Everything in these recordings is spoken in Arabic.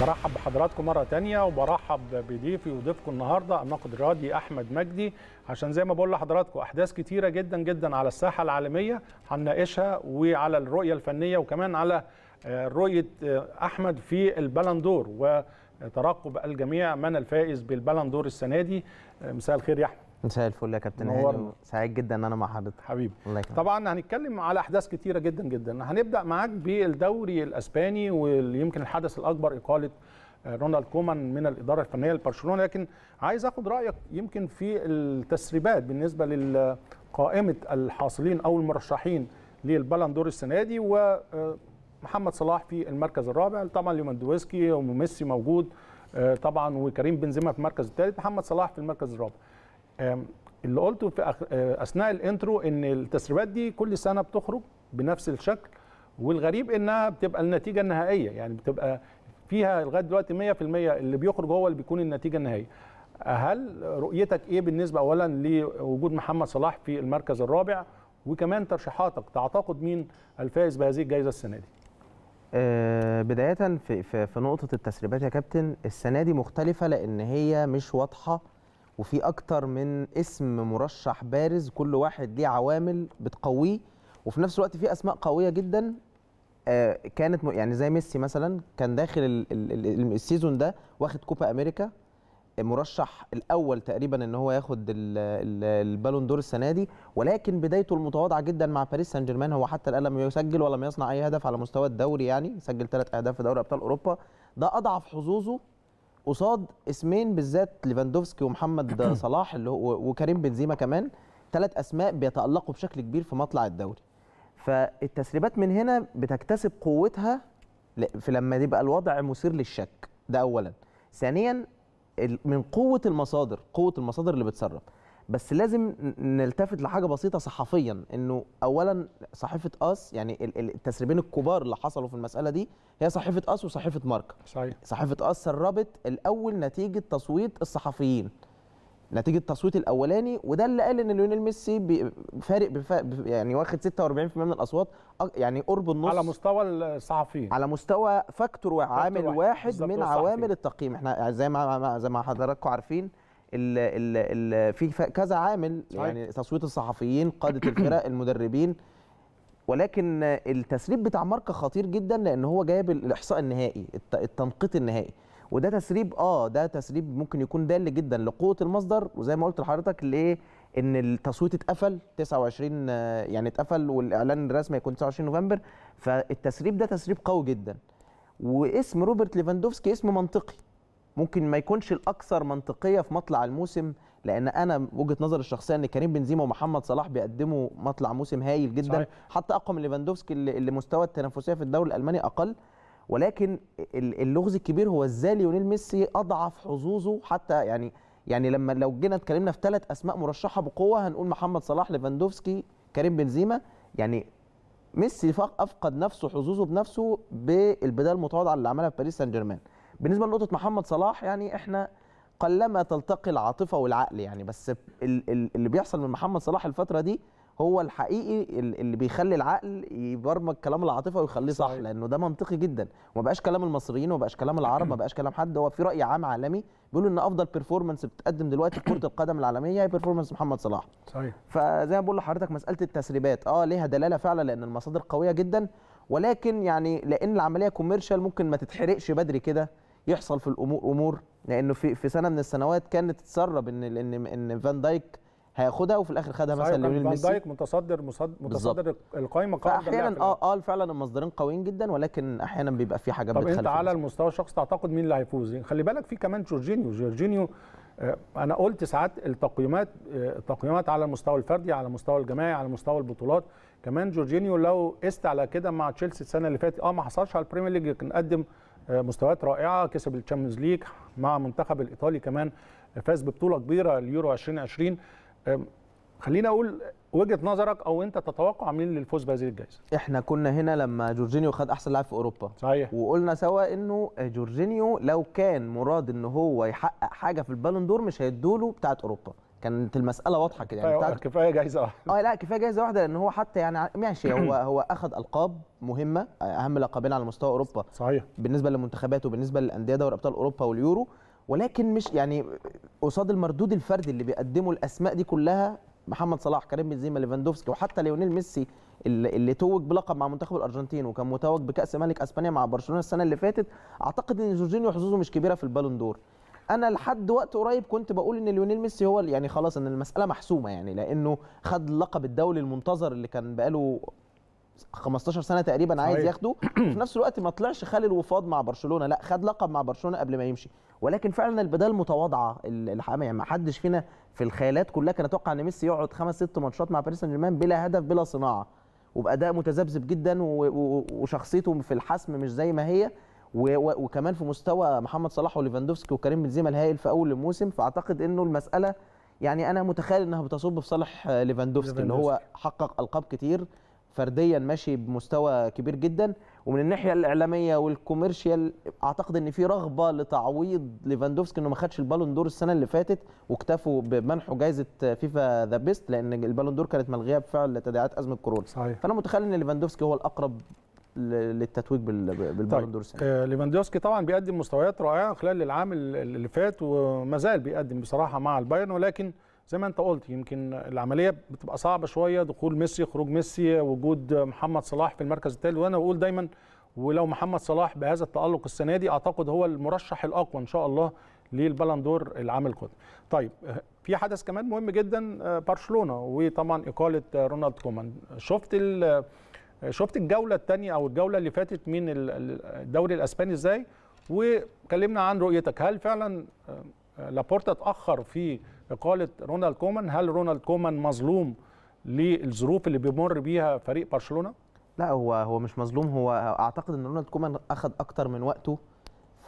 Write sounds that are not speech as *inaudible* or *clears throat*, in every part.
برحب بحضراتكم مرة تانية وبرحب بضيفي وضيفكم النهاردة الناقد الرياضي أحمد مجدي عشان زي ما بقول لحضراتكم أحداث كتيرة جدا جدا على الساحة العالمية هنناقشها وعلى الرؤية الفنية وكمان على آه، رؤية آه، أحمد في البلندور وترقب الجميع من الفائز بالبلندور السنة دي آه، مساء الخير يا أحمد مساء الفل يا كابتن هاني سعيد جدا ان انا مع حضرتك حبيبي الله يكمل. طبعا يعني هنتكلم على احداث كتيره جدا جدا هنبدا معاك بالدوري الاسباني ويمكن الحدث الاكبر اقاله آه، رونالد كومان من الاداره الفنيه لبرشلونه لكن عايز اخد رايك يمكن في التسريبات بالنسبه لقائمه الحاصلين او المرشحين للبلندور السنه دي ومحمد آه، صلاح في المركز الرابع طبعا ليفاندوفسكي وميسي موجود آه، طبعا وكريم بنزيما في المركز الثالث محمد صلاح في المركز الرابع اللي قلته في آه، اثناء الانترو ان التسريبات دي كل سنه بتخرج بنفس الشكل والغريب انها بتبقى النتيجه النهائيه يعني بتبقى فيها لغايه دلوقتي 100% اللي بيخرج هو اللي بيكون النتيجه النهائيه هل رؤيتك ايه بالنسبه اولا لوجود محمد صلاح في المركز الرابع وكمان ترشيحاتك تعتقد مين الفائز بهذه الجائزه السنه دي آه، بدايه في, في نقطه التسريبات يا كابتن السنه دي مختلفه لان هي مش واضحه وفي اكتر من اسم مرشح بارز كل واحد ليه عوامل بتقويه وفي نفس الوقت في اسماء قويه جدا آه، كانت يعني زي ميسي مثلا كان داخل السيزون ده واخد كوبا امريكا مرشح الاول تقريبا ان هو ياخد البالون دور السنه دي ولكن بدايته المتواضعه جدا مع باريس سان جيرمان هو حتى الان لم يسجل ولم يصنع اي هدف على مستوى الدوري يعني سجل ثلاث اهداف في دوري ابطال اوروبا ده اضعف حظوظه قصاد اسمين بالذات ليفاندوفسكي ومحمد *clears throat* صلاح اللي هو وكريم بنزيما كمان ثلاث اسماء بيتالقوا بشكل كبير في مطلع الدوري فالتسريبات من هنا بتكتسب قوتها في لما يبقى الوضع مثير للشك ده اولا ثانيا من قوه المصادر قوه المصادر اللي بتسرب بس لازم نلتفت لحاجه بسيطه صحفيا انه اولا صحيفه اس يعني التسريبين الكبار اللي حصلوا في المساله دي هي صحيفه اس وصحيفه ماركا صحيح صحيفه اس سربت الاول نتيجه تصويت الصحفيين نتيجه التصويت الاولاني وده اللي قال ان ليونيل ميسي فارق يعني واخد 46% من الاصوات يعني قرب النص على مستوى الصحفيين على مستوى فاكتور وعامل واحد, واحد من عوامل التقييم احنا زي ما زي ما حضراتكم عارفين ال ال في كذا عامل يعني تصويت الصحفيين قاده *clears throat* الفرق المدربين ولكن التسريب بتاع ماركا خطير جدا لان هو جايب الاحصاء النهائي التنقيط النهائي وده تسريب اه ده تسريب ممكن يكون دال جدا لقوه المصدر وزي ما قلت لحضرتك ليه ان التصويت اتقفل 29 يعني اتقفل والاعلان الرسمي يكون 29 نوفمبر فالتسريب ده تسريب قوي جدا واسم روبرت ليفاندوفسكي اسم منطقي ممكن ما يكونش الاكثر منطقيه في مطلع الموسم لان انا وجهه نظري الشخصيه ان كريم بنزيما ومحمد صلاح بيقدموا مطلع موسم هايل جدا صحيح. حتى اقوى من ليفاندوفسكي اللي مستوى التنافسيه في الدوري الالماني اقل ولكن اللغز الكبير هو ازاي ليونيل ميسي اضعف حظوظه حتى يعني يعني لما لو جينا اتكلمنا في ثلاث اسماء مرشحه بقوه هنقول محمد صلاح ليفاندوفسكي كريم بنزيما يعني ميسي افقد نفسه حظوظه بنفسه بالبدايه المتواضعه اللي عملها في باريس سان جيرمان بالنسبه لنقطه محمد صلاح يعني احنا قلما تلتقي العاطفه والعقل يعني بس اللي بيحصل من محمد صلاح الفتره دي هو الحقيقي اللي بيخلي العقل يبرمج كلام العاطفه ويخليه صح صحيح. لانه ده منطقي جدا وما بقاش كلام المصريين وما بقاش كلام العرب ما بقاش كلام حد هو في راي عام عالمي بيقولوا ان افضل بيرفورمانس بتقدم دلوقتي في كره القدم العالميه هي بيرفورمانس محمد صلاح صحيح فزي ما بقول لحضرتك مساله التسريبات اه ليها دلاله فعلا لان المصادر قويه جدا ولكن يعني لان العمليه كوميرشال ممكن ما تتحرقش بدري كده يحصل في الامور امور لانه في في سنه من السنوات كانت تتسرب ان ان ان فان دايك هياخدها وفي الاخر خدها مثلا ليونيل ميسي فان دايك متصدر متصدر القائمه قائمه احيانا اه اه فعلا المصدرين قويين جدا ولكن احيانا بيبقى في حاجات طب انت على المستوى الشخصي تعتقد مين اللي هيفوز خلي بالك في كمان جورجينيو جورجينيو آه، انا قلت ساعات التقييمات آه، التقييمات على المستوى الفردي على المستوى الجماعي على مستوى البطولات كمان جورجينيو لو قست على كده مع تشيلسي السنه اللي فاتت اه ما حصلش على البريمير ليج لكن قدم مستويات رائعه كسب الشامبيونز ليج مع منتخب الايطالي كمان فاز ببطوله كبيره اليورو 2020 خلينا اقول وجهه نظرك او انت تتوقع مين للفوز بهذه الجائزه احنا كنا هنا لما جورجينيو خد احسن لاعب في اوروبا صحيح وقلنا سوا انه جورجينيو لو كان مراد ان هو يحقق حاجه في البالون دور مش هيدوله بتاعه اوروبا كانت المساله واضحه كده يعني بتاعت... كفايه جايزه واحده اه لا كفايه جايزه واحده لان هو حتى يعني ماشي هو *clears throat* هو اخذ القاب مهمه اهم لقبين على مستوى اوروبا صحيح بالنسبه للمنتخبات وبالنسبه للانديه دوري ابطال اوروبا واليورو ولكن مش يعني قصاد المردود الفردي اللي بيقدمه الاسماء دي كلها محمد صلاح كريم بنزيما ليفاندوفسكي وحتى ليونيل ميسي اللي توج بلقب مع منتخب الارجنتين وكان متوج بكاس ملك اسبانيا مع برشلونه السنه اللي فاتت اعتقد ان جورجينيو حظوظه مش كبيره في البالون دور انا لحد وقت قريب كنت بقول ان ليونيل ميسي هو يعني خلاص ان المساله محسومه يعني لانه خد لقب الدولي المنتظر اللي كان بقاله 15 سنه تقريبا عايز ياخده في نفس الوقت ما طلعش خالي الوفاض مع برشلونه لا خد لقب مع برشلونه قبل ما يمشي ولكن فعلا البدال متواضعه الحقيقه يعني ما حدش فينا في الخيالات كلها كان اتوقع ان ميسي يقعد خمس ست ماتشات مع باريس سان جيرمان بلا هدف بلا صناعه وباداء متذبذب جدا وشخصيته في الحسم مش زي ما هي وكمان في مستوى محمد صلاح وليفاندوفسكي وكريم بنزيما الهائل في اول الموسم فاعتقد انه المساله يعني انا متخيل انها بتصب في صالح ليفاندوفسكي اللي هو حقق القاب كتير فرديا ماشي بمستوى كبير جدا ومن الناحيه الاعلاميه والكوميرشيال اعتقد ان في رغبه لتعويض ليفاندوفسكي انه ما خدش البالون دور السنه اللي فاتت واكتفوا بمنحه جائزه فيفا ذا بيست لان البالون دور كانت ملغيه بفعل تداعيات ازمه كورونا صحيح. فانا متخيل ان ليفاندوفسكي هو الاقرب للتتويج بالبالون طيب. آه ليفاندوسكي طبعا بيقدم مستويات رائعه خلال العام اللي فات وما زال بيقدم بصراحه مع البايرن ولكن زي ما انت قلت يمكن العمليه بتبقى صعبه شويه دخول ميسي خروج ميسي وجود محمد صلاح في المركز الثالث وانا بقول دايما ولو محمد صلاح بهذا التالق السنه دي اعتقد هو المرشح الاقوى ان شاء الله للبلندور العام القادم. طيب في حدث كمان مهم جدا آه، برشلونه وطبعا اقاله رونالد كومان شفت شفت الجوله الثانيه او الجوله اللي فاتت من الدوري الاسباني ازاي وكلمنا عن رؤيتك هل فعلا آه، لابورتا اتاخر في اقاله رونالد كومان هل رونالد كومان مظلوم للظروف اللي بيمر بيها فريق برشلونه لا هو هو مش مظلوم هو اعتقد ان رونالد كومان اخذ اكتر من وقته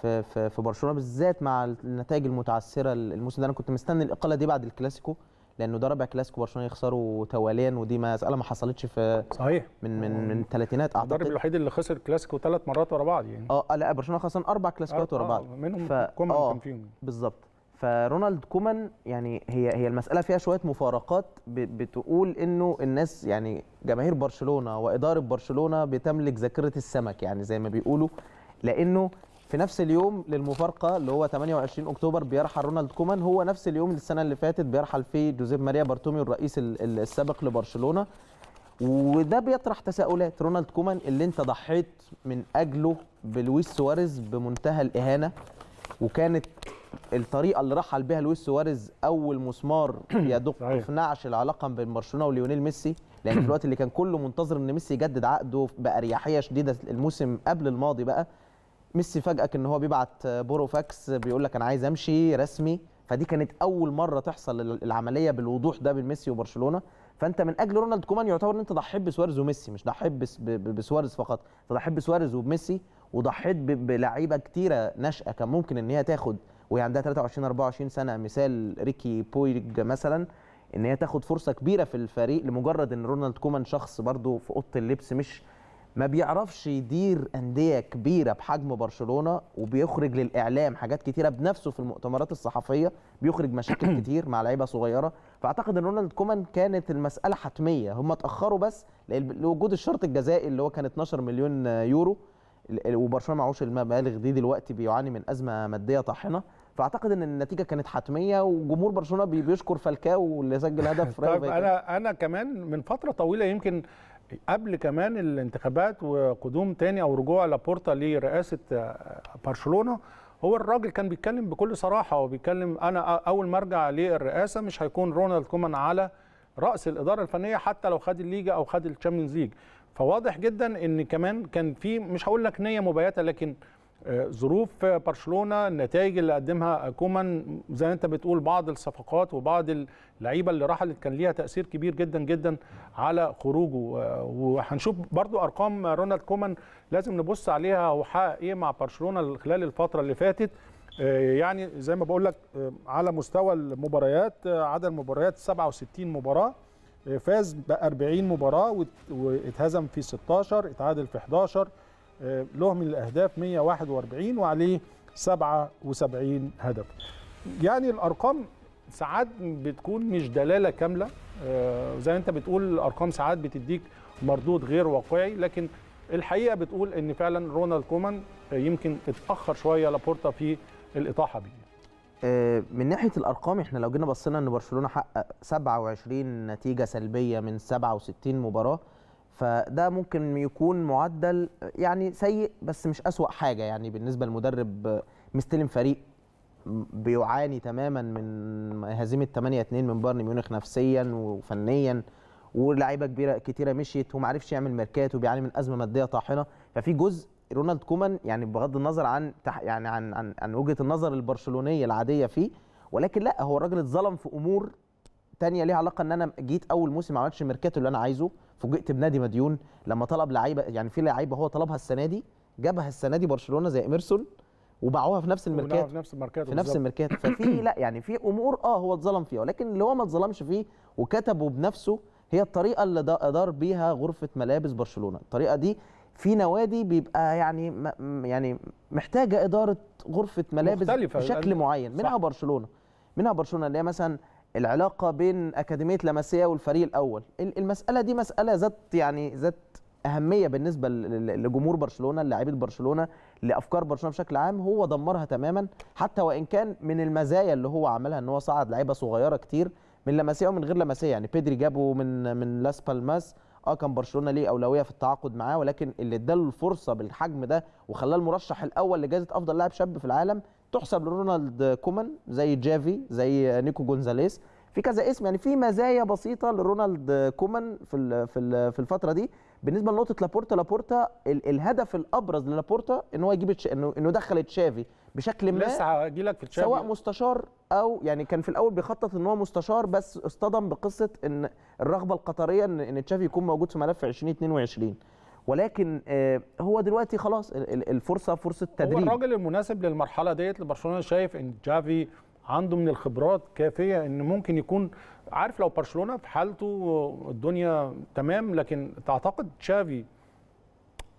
في في, في برشلونه بالذات مع النتائج المتعثره الموسم ده انا كنت مستني الاقاله دي بعد الكلاسيكو لانه ضرب كلاسيكو برشلونه يخسره تواليا ودي مساله ما حصلتش في صحيح من من من الثلاثينات اعتقد المدرب الوحيد اللي خسر كلاسيكو ثلاث مرات ورا بعض يعني اه لا برشلونه خسر اربع كلاسيكوات ورا آه، بعض آه، منهم ف... كومان آه كان فيهم بالظبط فرونالد كومان يعني هي هي المساله فيها شويه مفارقات بتقول انه الناس يعني جماهير برشلونه واداره برشلونه بتملك ذاكره السمك يعني زي ما بيقولوا لانه في نفس اليوم للمفارقه اللي هو 28 اكتوبر بيرحل رونالد كومان هو نفس اليوم السنه اللي فاتت بيرحل فيه جوزيف ماريا بارتوميو الرئيس السابق لبرشلونه وده بيطرح تساؤلات رونالد كومان اللي انت ضحيت من اجله بلويس سواريز بمنتهى الاهانه وكانت الطريقه اللي رحل بها لويس سواريز اول مسمار *coughs* يدق في نعش العلاقه بين برشلونه وليونيل ميسي لان في الوقت اللي كان كله منتظر ان ميسي يجدد عقده باريحيه شديده الموسم قبل الماضي بقى ميسي فاجئك ان هو بيبعت بورو فاكس بيقول لك انا عايز امشي رسمي فدي كانت اول مره تحصل العمليه بالوضوح ده بين ميسي وبرشلونه فانت من اجل رونالد كومان يعتبر ان انت ضحيت بسواريز وميسي مش ضحيت بسواريز فقط انت ضحيت بسواريز وبميسي وضحيت بلعيبه كتيره ناشئه كان ممكن ان هي تاخد وهي عندها 23 24 سنه مثال ريكي بويج مثلا ان هي تاخد فرصه كبيره في الفريق لمجرد ان رونالد كومان شخص برضو في اوضه اللبس مش ما بيعرفش يدير انديه كبيره بحجم برشلونه وبيخرج للاعلام حاجات كتيره بنفسه في المؤتمرات الصحفيه بيخرج مشاكل *clears throat* كتير مع لعيبه صغيره فاعتقد ان رونالد كومان كانت المساله حتميه هم اتاخروا بس لوجود الشرط الجزائي اللي هو كان 12 مليون يورو وبرشلونه معهوش المبالغ دي دلوقتي بيعاني من ازمه ماديه طاحنه فاعتقد ان النتيجه كانت حتميه وجمهور برشلونه بيشكر فالكاو اللي سجل هدف *laughs* طيب انا انا كمان من فتره طويله يمكن قبل كمان الانتخابات وقدوم تاني او رجوع لابورتا لرئاسه آه، برشلونه هو الراجل كان بيتكلم بكل صراحه وبيتكلم انا اول ما ارجع للرئاسه مش هيكون رونالد كومان على راس الاداره الفنيه حتى لو خد الليجا او خد الشامبيونز ليج فواضح جدا ان كمان كان في مش هقول لك نيه مبيته لكن آه، ظروف برشلونه النتائج اللي قدمها كومان زي ما انت بتقول بعض الصفقات وبعض اللعيبه اللي رحلت كان ليها تاثير كبير جدا جدا على خروجه آه، وهنشوف برضو ارقام رونالد كومان لازم نبص عليها هو حقق ايه مع برشلونه خلال الفتره اللي فاتت آه، يعني زي ما بقول لك على مستوى المباريات عدد المباريات 67 مباراه فاز ب 40 مباراه واتهزم في 16 اتعادل في 11 له آه، من الاهداف 141 وعليه 77 هدف يعني الارقام ساعات بتكون مش دلاله كامله آه، زي انت بتقول الارقام ساعات بتديك مردود غير واقعي لكن الحقيقه بتقول ان فعلا رونالد كومان يمكن اتاخر شويه لابورتا في الاطاحه بيه آه، من ناحيه الارقام احنا لو جينا بصينا ان برشلونه حقق 27 نتيجه سلبيه من 67 مباراه فده ممكن يكون معدل يعني سيء بس مش أسوأ حاجة يعني بالنسبة لمدرب مستلم فريق بيعاني تماما من هزيمة 8 2 من بايرن ميونخ نفسيا وفنيا ولاعيبه كبيره كتيره مشيت وما عرفش يعمل ماركات وبيعاني من ازمه ماديه طاحنه ففي جزء رونالد كومان يعني بغض النظر عن يعني عن عن, عن وجهه النظر البرشلونيه العاديه فيه ولكن لا هو الراجل اتظلم في امور تانية ليها علاقه ان انا جيت اول موسم ما عملتش الميركاتو اللي انا عايزه فوجئت بنادي مديون لما طلب لعيبه يعني في لعيبه هو طلبها السنه دي جابها السنه دي برشلونه زي اميرسون وباعوها في نفس الميركاتو في نفس الميركاتو في نفس الميركاتو ففي *clears throat* لا يعني في امور اه هو اتظلم فيها ولكن اللي هو ما اتظلمش فيه وكتبه بنفسه هي الطريقه اللي دار بيها غرفه ملابس برشلونه الطريقه دي في نوادي بيبقى يعني يعني محتاجه اداره غرفه ملابس مختلفة بشكل معين منها برشلونه منها برشلونه اللي هي مثلا العلاقه بين اكاديميه لمسيه والفريق الاول المساله دي مساله ذات يعني ذات اهميه بالنسبه لجمهور برشلونه للاعيبه برشلونه لافكار برشلونه بشكل عام هو دمرها تماما حتى وان كان من المزايا اللي هو عملها ان هو صعد لعيبه صغيره كتير من لمسيه ومن غير لمسيه يعني بيدري جابه من من لاس بالماس اه كان برشلونه ليه اولويه في التعاقد معاه ولكن اللي اداله الفرصه بالحجم ده وخلاه المرشح الاول لجائزه افضل لاعب شاب في العالم تحسب لرونالد كومان زي جافي زي نيكو جونزاليس في كذا اسم يعني في مزايا بسيطه لرونالد كومان في في في الفتره دي بالنسبه لنقطه لابورتا لابورتا الهدف الابرز للابورتا ان هو يجيب انه انه دخل تشافي بشكل ما لسه هاجي لك في تشافي سواء مستشار او يعني كان في الاول بيخطط ان هو مستشار بس اصطدم بقصه ان الرغبه القطريه ان تشافي يكون موجود في ملف 2022 ولكن آه، هو دلوقتي خلاص الفرصه فرصه تدريب هو الراجل المناسب للمرحله ديت لبرشلونه شايف ان جافي عنده من الخبرات كافيه ان ممكن يكون عارف لو برشلونه في حالته الدنيا تمام لكن تعتقد تشافي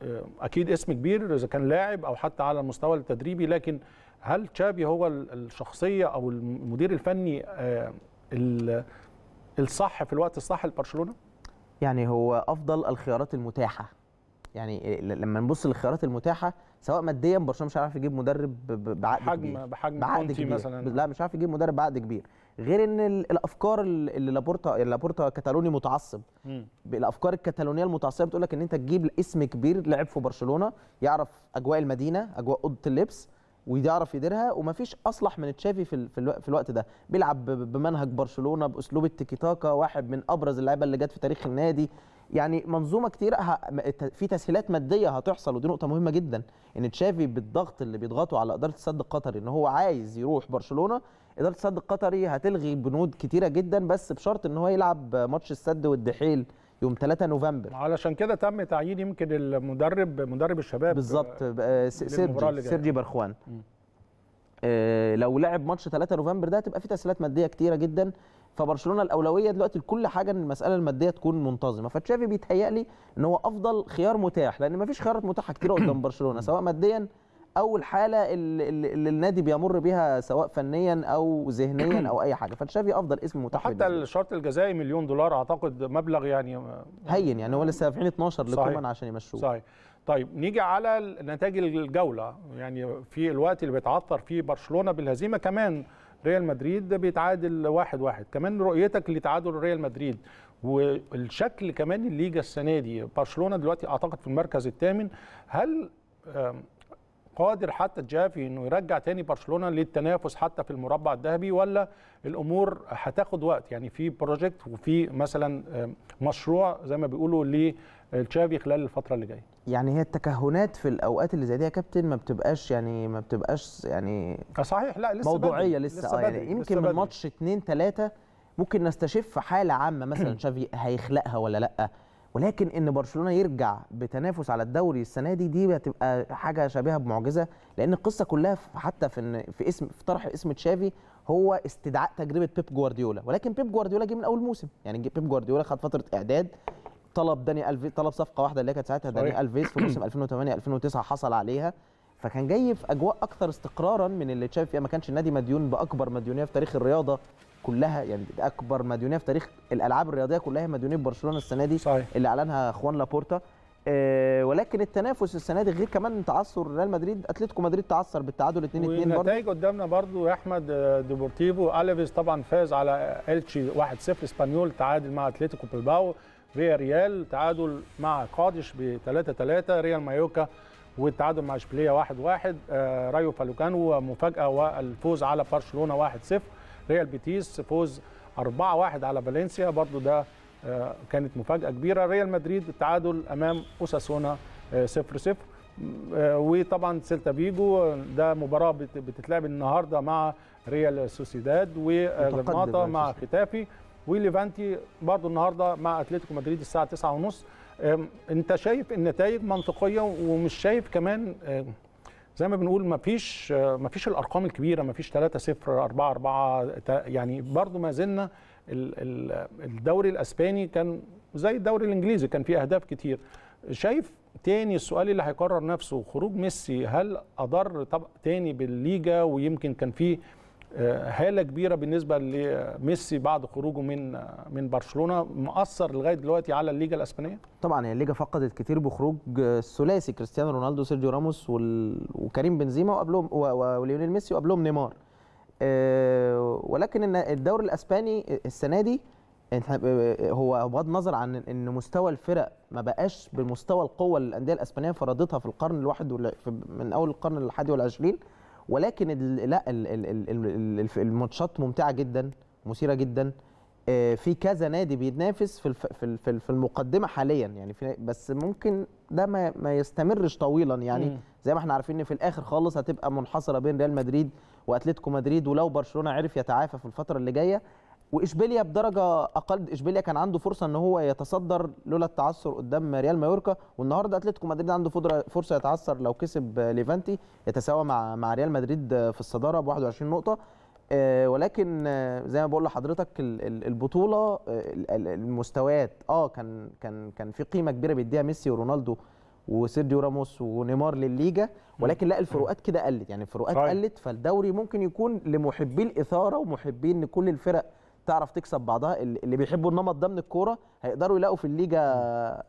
آه، اكيد اسم كبير اذا كان لاعب او حتى على المستوى التدريبي لكن هل تشافي هو الشخصيه او المدير الفني آه، الصح في الوقت الصح لبرشلونه؟ يعني هو افضل الخيارات المتاحه يعني لما نبص للخيارات المتاحه سواء ماديا برشلونه مش عارف يجيب مدرب بعقد بحجم كبير بحجم بعقد كبير مثلا لا مش عارف يجيب مدرب بعقد كبير غير ان الافكار اللي لابورتا لابورتا كتالوني متعصب الافكار الكتالونيه المتعصبه بتقول لك ان انت تجيب اسم كبير لعب في برشلونه يعرف اجواء المدينه اجواء اوضه اللبس ويعرف يديرها ومفيش اصلح من تشافي في في الوقت ده بيلعب بمنهج برشلونه باسلوب التيكي تاكا واحد من ابرز اللعيبه اللي جت في تاريخ النادي يعني منظومه كتير في تسهيلات ماديه هتحصل ودي نقطه مهمه جدا ان تشافي بالضغط اللي بيضغطوا على اداره السد القطري ان هو عايز يروح برشلونه اداره السد القطري هتلغي بنود كتيره جدا بس بشرط ان هو يلعب ماتش السد والدحيل يوم 3 نوفمبر علشان كده تم تعيين يمكن المدرب مدرب الشباب بالظبط آه، آه، سيرجي سيرجي برخوان آه، لو لعب ماتش 3 نوفمبر ده هتبقى في تسهيلات ماديه كتيره جدا فبرشلونه الاولويه دلوقتي لكل حاجه ان المساله الماديه تكون منتظمه فتشافي بيتهيألي ان هو افضل خيار متاح لان ما فيش خيارات متاحه كتير قدام *coughs* برشلونه سواء ماديا او الحاله اللي, النادي بيمر بيها سواء فنيا او ذهنيا او اي حاجه فتشافي افضل اسم متاح حتى الشرط الجزائي مليون دولار اعتقد مبلغ يعني هين يعني هو لسه دافعين 12 لكومان عشان يمشوه صحيح طيب نيجي على نتائج الجوله يعني في الوقت اللي بيتعثر فيه برشلونه بالهزيمه كمان ريال مدريد بيتعادل واحد واحد كمان رؤيتك لتعادل ريال مدريد والشكل كمان الليجا السنه دي برشلونه دلوقتي اعتقد في المركز الثامن هل قادر حتى تجافي انه يرجع تاني برشلونه للتنافس حتى في المربع الذهبي ولا الامور هتاخد وقت يعني في بروجكت وفي مثلا مشروع زي ما بيقولوا لتشافي خلال الفتره اللي جايه يعني هي التكهنات في الاوقات اللي زي دي يا كابتن ما بتبقاش يعني ما بتبقاش يعني آه، صحيح لا لسه موضوعيه بدل. لسه, لسه اه يعني يمكن من ماتش 2 3 ممكن نستشف حاله عامه مثلا *clears throat* شافي هيخلقها ولا لا ولكن ان برشلونه يرجع بتنافس على الدوري السنه دي دي هتبقى حاجه شبيهه بمعجزه لان القصه كلها حتى في في اسم في طرح اسم تشافي هو استدعاء تجربه بيب جوارديولا ولكن بيب جوارديولا جه من اول موسم يعني بيب جوارديولا خد فتره اعداد طلب داني الفيز طلب صفقه واحده اللي كانت ساعتها داني الفيز في موسم 2008 *clears throat* 2009 حصل عليها فكان جاي في اجواء اكثر استقرارا من اللي اتشاف فيها ما كانش النادي مديون باكبر مديونيه في تاريخ الرياضه كلها يعني اكبر مديونيه في تاريخ الالعاب الرياضيه كلها مديونيه برشلونه السنه دي صحيح. اللي اعلنها خوان لابورتا آه ولكن التنافس السنه دي غير كمان تعثر ريال مدريد اتلتيكو مدريد تعثر بالتعادل 2 2 برضه والنتائج قدامنا برضه يا احمد آه، ديبورتيفو الفيز طبعا فاز على التشي 1-0 اسبانيول تعادل مع اتلتيكو بلباو فيا ريال تعادل مع قادش ب 3 3 ريال مايوكا والتعادل مع اشبيليه 1 1 آه، رايو فالوكانو مفاجاه والفوز على برشلونه 1 0 ريال بيتيس فوز 4 1 على فالنسيا برضو ده آه، كانت مفاجاه كبيره ريال مدريد التعادل امام اوساسونا 0 آه، 0 وطبعا سيلتا فيجو ده مباراه بتتلعب النهارده مع ريال سوسيداد وغرناطة يعني مع ختافي وليفانتي برضو النهارده مع اتلتيكو مدريد الساعه 9:30 انت شايف النتائج منطقيه ومش شايف كمان زي ما بنقول ما فيش ما فيش الارقام الكبيره ما فيش 3 0 4 4 يعني برضو ما زلنا الدوري الاسباني كان زي الدوري الانجليزي كان فيه اهداف كتير شايف تاني السؤال اللي هيكرر نفسه خروج ميسي هل اضر طب تاني بالليجا ويمكن كان فيه آه، هاله كبيره بالنسبه لميسي بعد خروجه من آه، من برشلونه مأثر لغايه دلوقتي على الليجا الاسبانيه طبعا هي الليجا فقدت كتير بخروج آه، الثلاثي كريستيانو رونالدو سيرجيو راموس وكريم بنزيما وقبلهم وليونيل ميسي وقبلهم نيمار ولكن ان الدوري الاسباني السنه دي هو بغض النظر عن ان مستوى الفرق ما بقاش بمستوى القوه اللي الانديه الاسبانيه فرضتها في القرن الواحد من اول القرن الحادي والعشرين ولكن لا الماتشات ممتعه جدا مثيره جدا آه، في كذا نادي بيتنافس في في في المقدمه حاليا يعني في بس ممكن ده ما ما يستمرش طويلا يعني زي ما احنا عارفين ان في الاخر خالص هتبقى منحصره بين ريال مدريد واتلتيكو مدريد ولو برشلونه عرف يتعافى في الفتره اللي جايه واشبيليا بدرجه اقل اشبيليا كان عنده فرصه ان هو يتصدر لولا التعثر قدام ريال مايوركا والنهارده اتلتيكو مدريد عنده فرصه يتعثر لو كسب ليفانتي يتساوى مع مع ريال مدريد في الصداره ب 21 نقطه آه، ولكن آه، زي ما بقول لحضرتك البطوله آه، المستويات اه كان كان كان في قيمه كبيره بيديها ميسي ورونالدو وسيرجيو راموس ونيمار للليجا ولكن لا الفروقات كده قلت يعني الفروقات قلت فالدوري ممكن يكون لمحبي الاثاره ومحبين ان كل الفرق تعرف تكسب بعضها اللي بيحبوا النمط ده من الكوره هيقدروا يلاقوا في الليجا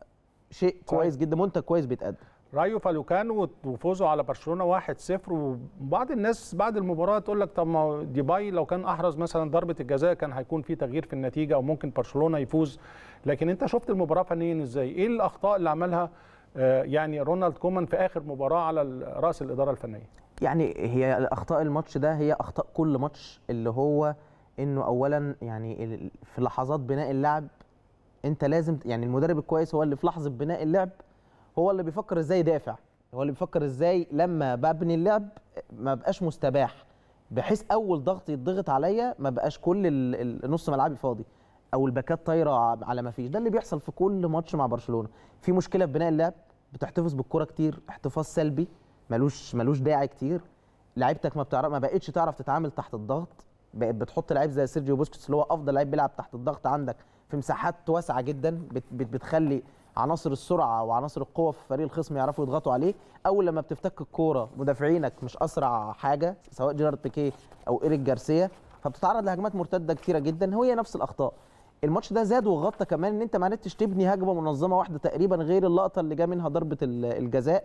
شيء كويس جدا منتج كويس بيتقدم رايو فالوكان وفوزه على برشلونه 1-0 وبعض الناس بعد المباراه تقول لك طب ما ديباي لو كان احرز مثلا ضربه الجزاء كان هيكون في تغيير في النتيجه وممكن برشلونه يفوز لكن انت شفت المباراه فنيا ازاي ايه الاخطاء اللي عملها آه، يعني رونالد كومان في اخر مباراه على راس الاداره الفنيه يعني هي اخطاء الماتش ده هي اخطاء كل ماتش اللي هو انه اولا يعني في لحظات بناء اللعب انت لازم يعني المدرب الكويس هو اللي في لحظه بناء اللعب هو اللي بيفكر ازاي يدافع هو اللي بيفكر ازاي لما ببني اللعب ما بقاش مستباح بحيث اول ضغط يتضغط عليا ما بقاش كل النص ملعبي فاضي او الباكات طايره على ما فيش ده اللي بيحصل في كل ماتش مع برشلونه في مشكله في بناء اللعب بتحتفظ بالكره كتير احتفاظ سلبي ملوش ملوش داعي كتير لعيبتك ما بتعرف ما بقتش تعرف تتعامل تحت الضغط بقت بتحط لعيب زي سيرجيو بوسكيتس اللي هو افضل لعيب بيلعب تحت الضغط عندك في مساحات واسعه جدا بت بت بتخلي عناصر السرعه وعناصر القوه في فريق الخصم يعرفوا يضغطوا عليه اول لما بتفتك الكوره مدافعينك مش اسرع حاجه سواء جيرارد بيكيه او ايريك جارسيا فبتتعرض لهجمات مرتده كتيره جدا هي نفس الاخطاء الماتش ده زاد وغطى كمان ان انت ما عرفتش تبني هجمه منظمه واحده تقريبا غير اللقطه اللي جا منها ضربه الجزاء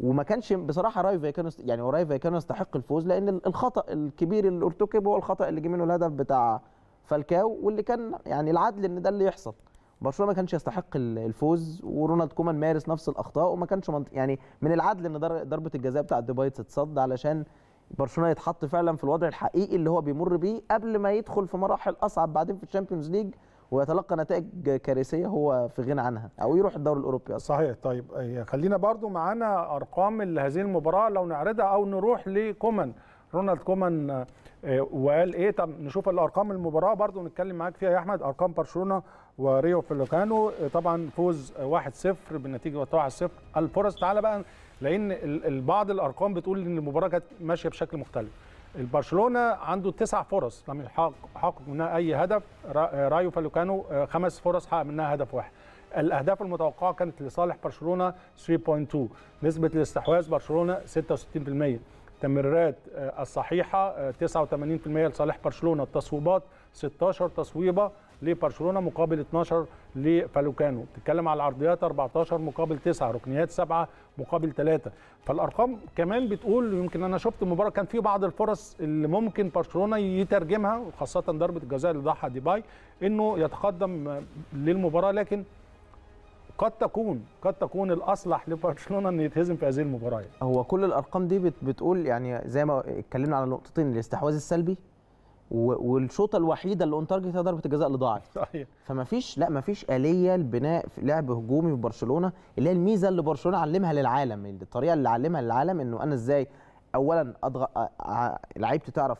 وما كانش بصراحه راي فايكانو يعني هو راي فايكانو يستحق الفوز لان الخطا الكبير اللي ارتكب هو الخطا اللي جه منه الهدف بتاع فالكاو واللي كان يعني العدل ان ده اللي يحصل برشلونه ما كانش يستحق الفوز ورونالد كومان مارس نفس الاخطاء وما كانش منط... يعني من العدل ان ضربه الجزاء بتاع دبي تتصد علشان برشلونه يتحط فعلا في الوضع الحقيقي اللي هو بيمر بيه قبل ما يدخل في مراحل اصعب بعدين في الشامبيونز ليج ويتلقى نتائج كارثيه هو في غنى عنها او يروح الدوري الاوروبي أصلاً. صحيح طيب إيه، خلينا برضو معانا ارقام لهذه المباراه لو نعرضها او نروح لكومان رونالد كومان إيه، وقال ايه طب نشوف الارقام المباراه برضو نتكلم معاك فيها يا احمد ارقام برشلونه وريو فلوكانو إيه، طبعا فوز 1-0 بنتيجه 1-0 الفرص تعالى بقى لان بعض الارقام بتقول ان المباراه كانت ماشيه بشكل مختلف البرشلونه عنده تسع فرص لم يحقق منها اي هدف رايو فالوكانو آه، خمس فرص حقق منها هدف واحد الاهداف المتوقعه كانت لصالح برشلونه 3.2 نسبه الاستحواذ برشلونه 66% التمريرات آه، الصحيحه 89% آه، لصالح برشلونه التصويبات 16 تصويبه لبرشلونه مقابل 12 لفالوكانو بتتكلم على العرضيات 14 مقابل 9 ركنيات 7 مقابل 3 فالارقام كمان بتقول يمكن انا شفت المباراه كان في بعض الفرص اللي ممكن برشلونه يترجمها وخاصه ضربه الجزاء اللي ضحى ديباي انه يتقدم للمباراه لكن قد تكون قد تكون الاصلح لبرشلونه ان يتهزم في هذه المباراه هو كل الارقام دي بتقول يعني زي ما اتكلمنا على نقطتين الاستحواذ السلبي والشوطه الوحيده اللي اون تارجت هي ضربه الجزاء اللي ضاعت صحيح *laughs* طيب. فمفيش لا مفيش اليه لبناء لعب هجومي في برشلونه اللي هي الميزه اللي برشلونه علمها للعالم الطريقه اللي علمها للعالم انه انا ازاي اولا اضغط لعيبتي تعرف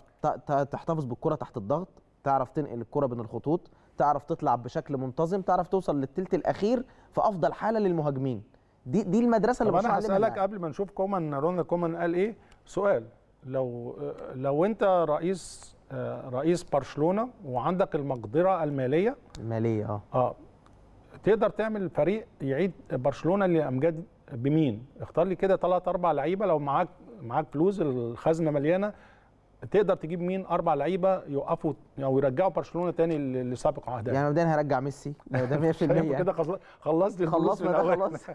تحتفظ بالكره تحت الضغط تعرف تنقل الكره بين الخطوط تعرف تطلع بشكل منتظم تعرف توصل للثلث الاخير في افضل حاله للمهاجمين دي دي المدرسه اللي انا هسالك قبل ما نشوف كومان رونالد كومان قال ايه سؤال لو لو انت رئيس آه، رئيس برشلونه وعندك المقدره الماليه الماليه اه اه تقدر تعمل فريق يعيد برشلونه لامجاد بمين؟ اختار لي كده ثلاث اربع لعيبه لو معاك معاك فلوس الخزنه مليانه تقدر تجيب مين اربع لعيبه يوقفوا او يرجعوا برشلونه تاني لسابق عهدها يعني مبدئيا هرجع ميسي ده 100% *laughs* كده خلصت خلصت خلص *laughs*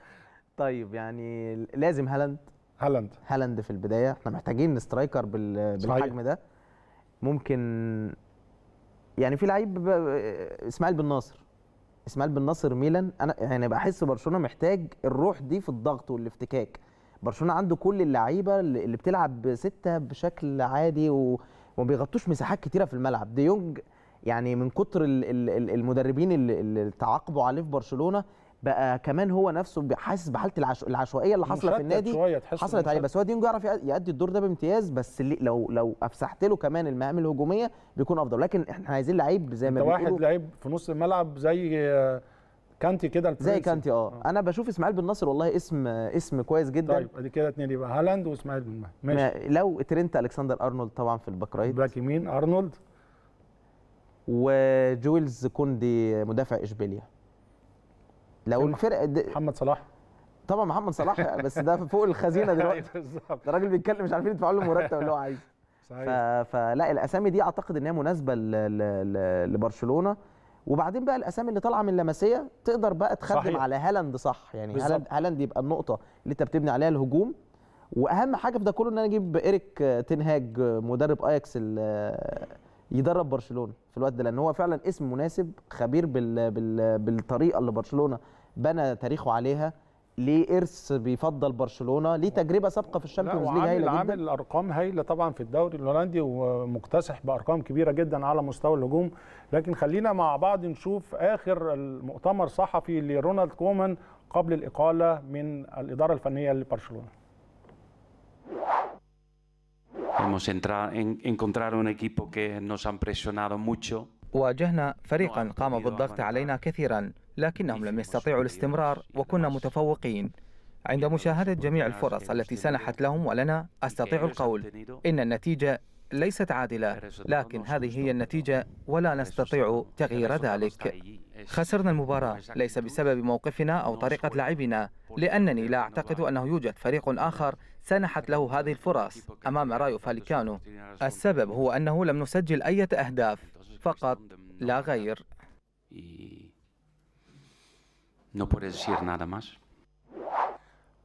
طيب يعني لازم هالاند هالاند هالاند في البدايه احنا محتاجين سترايكر بالحجم ده ممكن يعني في لعيب آه، اسماعيل بن ناصر اسماعيل بن ناصر ميلان انا يعني بحس برشلونه محتاج الروح دي في الضغط والافتكاك برشلونه عنده كل اللعيبه اللي بتلعب سته بشكل عادي وما بيغطوش مساحات كتيره في الملعب ديونج دي يعني من كتر المدربين اللي تعاقبوا عليه في برشلونه بقى كمان هو نفسه حاسس بحاله العشو... العشوائيه اللي حصلت في النادي حصلت عليه بس هو ديونج يعرف يأدي الدور ده بامتياز بس لو لو افسحت له كمان المهام الهجوميه بيكون افضل لكن احنا عايزين لعيب زي ما بيقولوا واحد لعيب في نص الملعب زي آه، كانتي كده زي كانتي آه. اه انا بشوف اسماعيل بن ناصر والله اسم اسم كويس جدا طيب ادي كده اتنين يبقى هالاند واسماعيل بن ماشي لو ترينت الكسندر ارنولد طبعا في الباك رايت باك يمين ارنولد وجويلز كوندي مدافع اشبيليا لو الفرقه دي محمد صلاح طبعا محمد صلاح بس ده فوق الخزينه *laughs* دلوقتي أيوة، بالظبط ده راجل بيتكلم مش عارفين يدفعوا له المرتب اللي هو عايزه *laughs* صحيح فلا الاسامي دي اعتقد ان هي مناسبه لبرشلونه وبعدين بقى الاسامي اللي طالعه من لمسيه تقدر بقى تخدم صحيح. على هالاند صح يعني هالاند هالاند يبقى النقطه اللي انت بتبني عليها الهجوم واهم حاجه في ده كله ان انا اجيب ايريك تنهاج مدرب اياكس يدرب برشلونه في الوقت ده لان هو فعلا اسم مناسب خبير بال بال بالطريقه اللي برشلونه بنى تاريخه عليها ليه ارث بيفضل برشلونه ليه تجربه سابقه في الشامبيونز ليج هايله جدا عامل ارقام هايله طبعا في الدوري الهولندي ومكتسح بارقام كبيره جدا على مستوى الهجوم لكن خلينا مع بعض نشوف اخر المؤتمر صحفي لرونالد كومان قبل الاقاله من الاداره الفنيه لبرشلونه Hemos en, encontrar un equipo que nos han presionado mucho. واجهنا فريقا قام بالضغط علينا كثيرا لكنهم لم يستطيعوا الاستمرار وكنا متفوقين عند مشاهدة جميع الفرص التي سنحت لهم ولنا أستطيع القول إن النتيجة ليست عادلة لكن هذه هي النتيجة ولا نستطيع تغيير ذلك خسرنا المباراة ليس بسبب موقفنا أو طريقة لعبنا لأنني لا أعتقد أنه يوجد فريق آخر سنحت له هذه الفرص أمام رايو فاليكانو السبب هو أنه لم نسجل أي أهداف فقط لا غير No puedes decir nada más.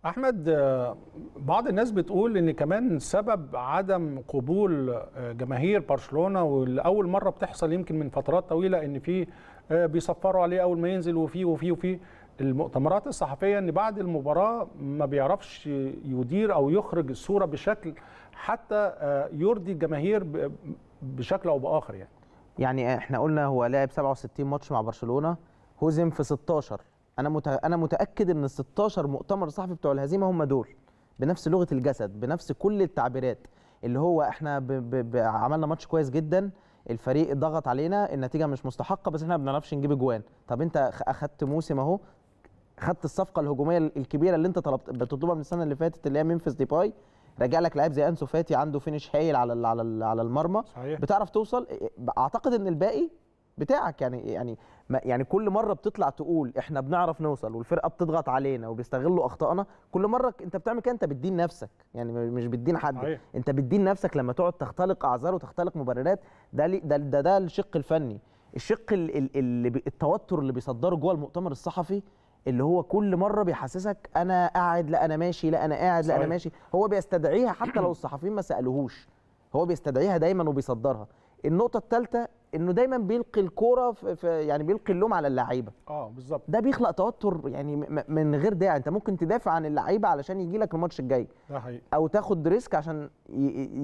احمد آه، بعض الناس بتقول ان كمان سبب عدم قبول آه، جماهير برشلونه ولاول مره بتحصل يمكن من فترات طويله ان في آه، بيصفروا عليه اول ما ينزل وفي وفي وفي المؤتمرات الصحفيه ان بعد المباراه ما بيعرفش يدير او يخرج الصوره بشكل حتى يرضي الجماهير بشكل او باخر يعني يعني احنا قلنا هو لعب 67 ماتش مع برشلونه هزم في 16 انا انا متاكد ان ال 16 مؤتمر صحفي بتوع الهزيمه هم دول بنفس لغه الجسد بنفس كل التعبيرات اللي هو احنا ب ب ب عملنا ماتش كويس جدا الفريق ضغط علينا النتيجه مش مستحقه بس احنا ما بنعرفش نجيب اجوان طب انت اخدت موسم اهو خدت الصفقه الهجوميه الكبيره اللي انت طلبت بتطلبها من السنه اللي فاتت اللي هي ممفيس ديباي راجع لك لعيب زي انسو فاتي عنده فينش هايل على على على المرمى صحيح. بتعرف توصل اعتقد ان الباقي بتاعك يعني يعني يعني كل مره بتطلع تقول احنا بنعرف نوصل والفرقه بتضغط علينا وبيستغلوا اخطائنا كل مره انت بتعمل كده انت بتدين نفسك يعني مش بتدين حد عايز. انت بتدين نفسك لما تقعد تختلق اعذار وتختلق مبررات ده ده ده, ده الشق الفني الشق اللي التوتر اللي بيصدره جوه المؤتمر الصحفي اللي هو كل مره بيحسسك انا قاعد لا انا ماشي لا انا قاعد لا انا ماشي هو بيستدعيها حتى لو الصحفيين ما سالوهوش هو بيستدعيها دايما وبيصدرها النقطه الثالثه انه دايما بيلقي الكوره يعني بيلقي اللوم على اللعيبه اه بالظبط ده بيخلق توتر يعني من غير داعي انت ممكن تدافع عن اللعيبه علشان يجي لك الماتش الجاي ده حقيقي او تاخد ريسك عشان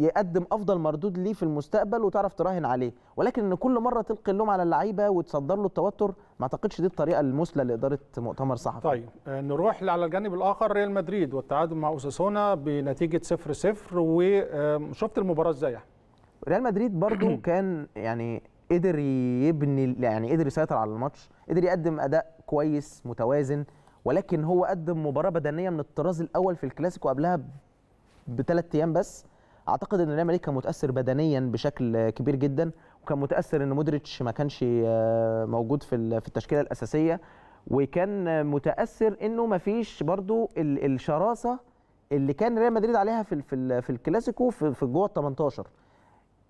يقدم افضل مردود ليه في المستقبل وتعرف تراهن عليه ولكن ان كل مره تلقي اللوم على اللعيبه وتصدر له التوتر ما اعتقدش دي الطريقه المثلى لاداره مؤتمر صحفي طيب آه، نروح على الجانب الاخر ريال مدريد والتعادل مع اوساسونا بنتيجه 0 0 وشفت المباراه ازاي ريال مدريد برضو *clears throat* كان يعني قدر يبني يعني قدر يسيطر على الماتش قدر يقدم اداء كويس متوازن ولكن هو قدم مباراه بدنيه من الطراز الاول في الكلاسيكو قبلها بثلاث ايام بس اعتقد ان ريال مدريد كان متاثر بدنيا بشكل كبير جدا وكان متاثر ان مودريتش ما كانش آه، موجود في في التشكيله الاساسيه وكان متاثر انه ما فيش برضو الشراسه اللي كان ريال مدريد عليها في في الكلاسيكو في جوه ال 18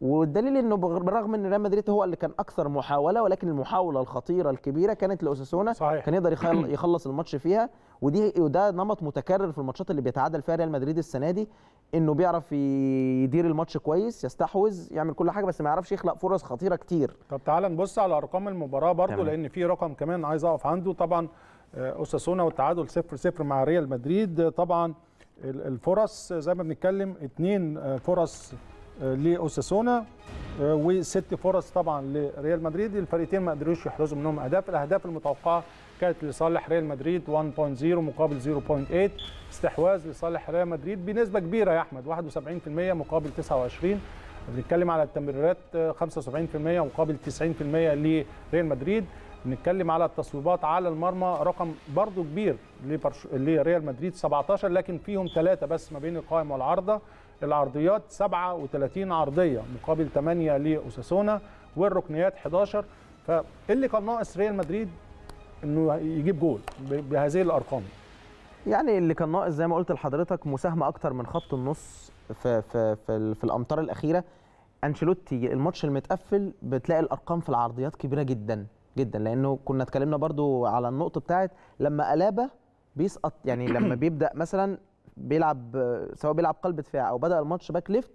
والدليل انه بالرغم ان ريال مدريد هو اللي كان اكثر محاوله ولكن المحاوله الخطيره الكبيره كانت لاوساسونا كان يقدر *clears throat* يخلص الماتش فيها ودي وده نمط متكرر في الماتشات اللي بيتعادل فيها ريال مدريد السنه دي انه بيعرف يدير الماتش كويس يستحوذ يعمل كل حاجه بس ما يعرفش يخلق فرص خطيره كتير طب تعال نبص على ارقام المباراه برضو تمام. لان في رقم كمان عايز اقف عنده طبعا آه، اوساسونا والتعادل 0 0 مع ريال مدريد طبعا الفرص زي ما بنتكلم اثنين آه، فرص لاوساسونا آه، وست فرص طبعا لريال مدريد الفريقين ما قدروش يحرزوا منهم اهداف الاهداف المتوقعه كانت لصالح ريال مدريد 1.0 مقابل 0.8 استحواذ لصالح ريال مدريد بنسبه كبيره يا احمد 71% مقابل 29 بنتكلم على التمريرات 75% آه، مقابل 90% لريال مدريد بنتكلم على التصويبات على المرمى رقم برضو كبير لريال مدريد 17 لكن فيهم ثلاثه بس ما بين القائم والعارضه العرضيات 37 عرضيه مقابل 8 لاوساسونا والركنيات 11 فاللي كان ناقص ريال مدريد انه يجيب جول بهذه الارقام يعني اللي كان ناقص زي ما قلت لحضرتك مساهمه اكتر من خط النص في في في, في الامتار الاخيره انشيلوتي الماتش المتقفل بتلاقي الارقام في العرضيات كبيره جدا جدا لانه كنا اتكلمنا برضو على النقطه بتاعت لما الابا بيسقط يعني لما بيبدا مثلا بيلعب سواء بيلعب قلب دفاع او بدا الماتش باك ليفت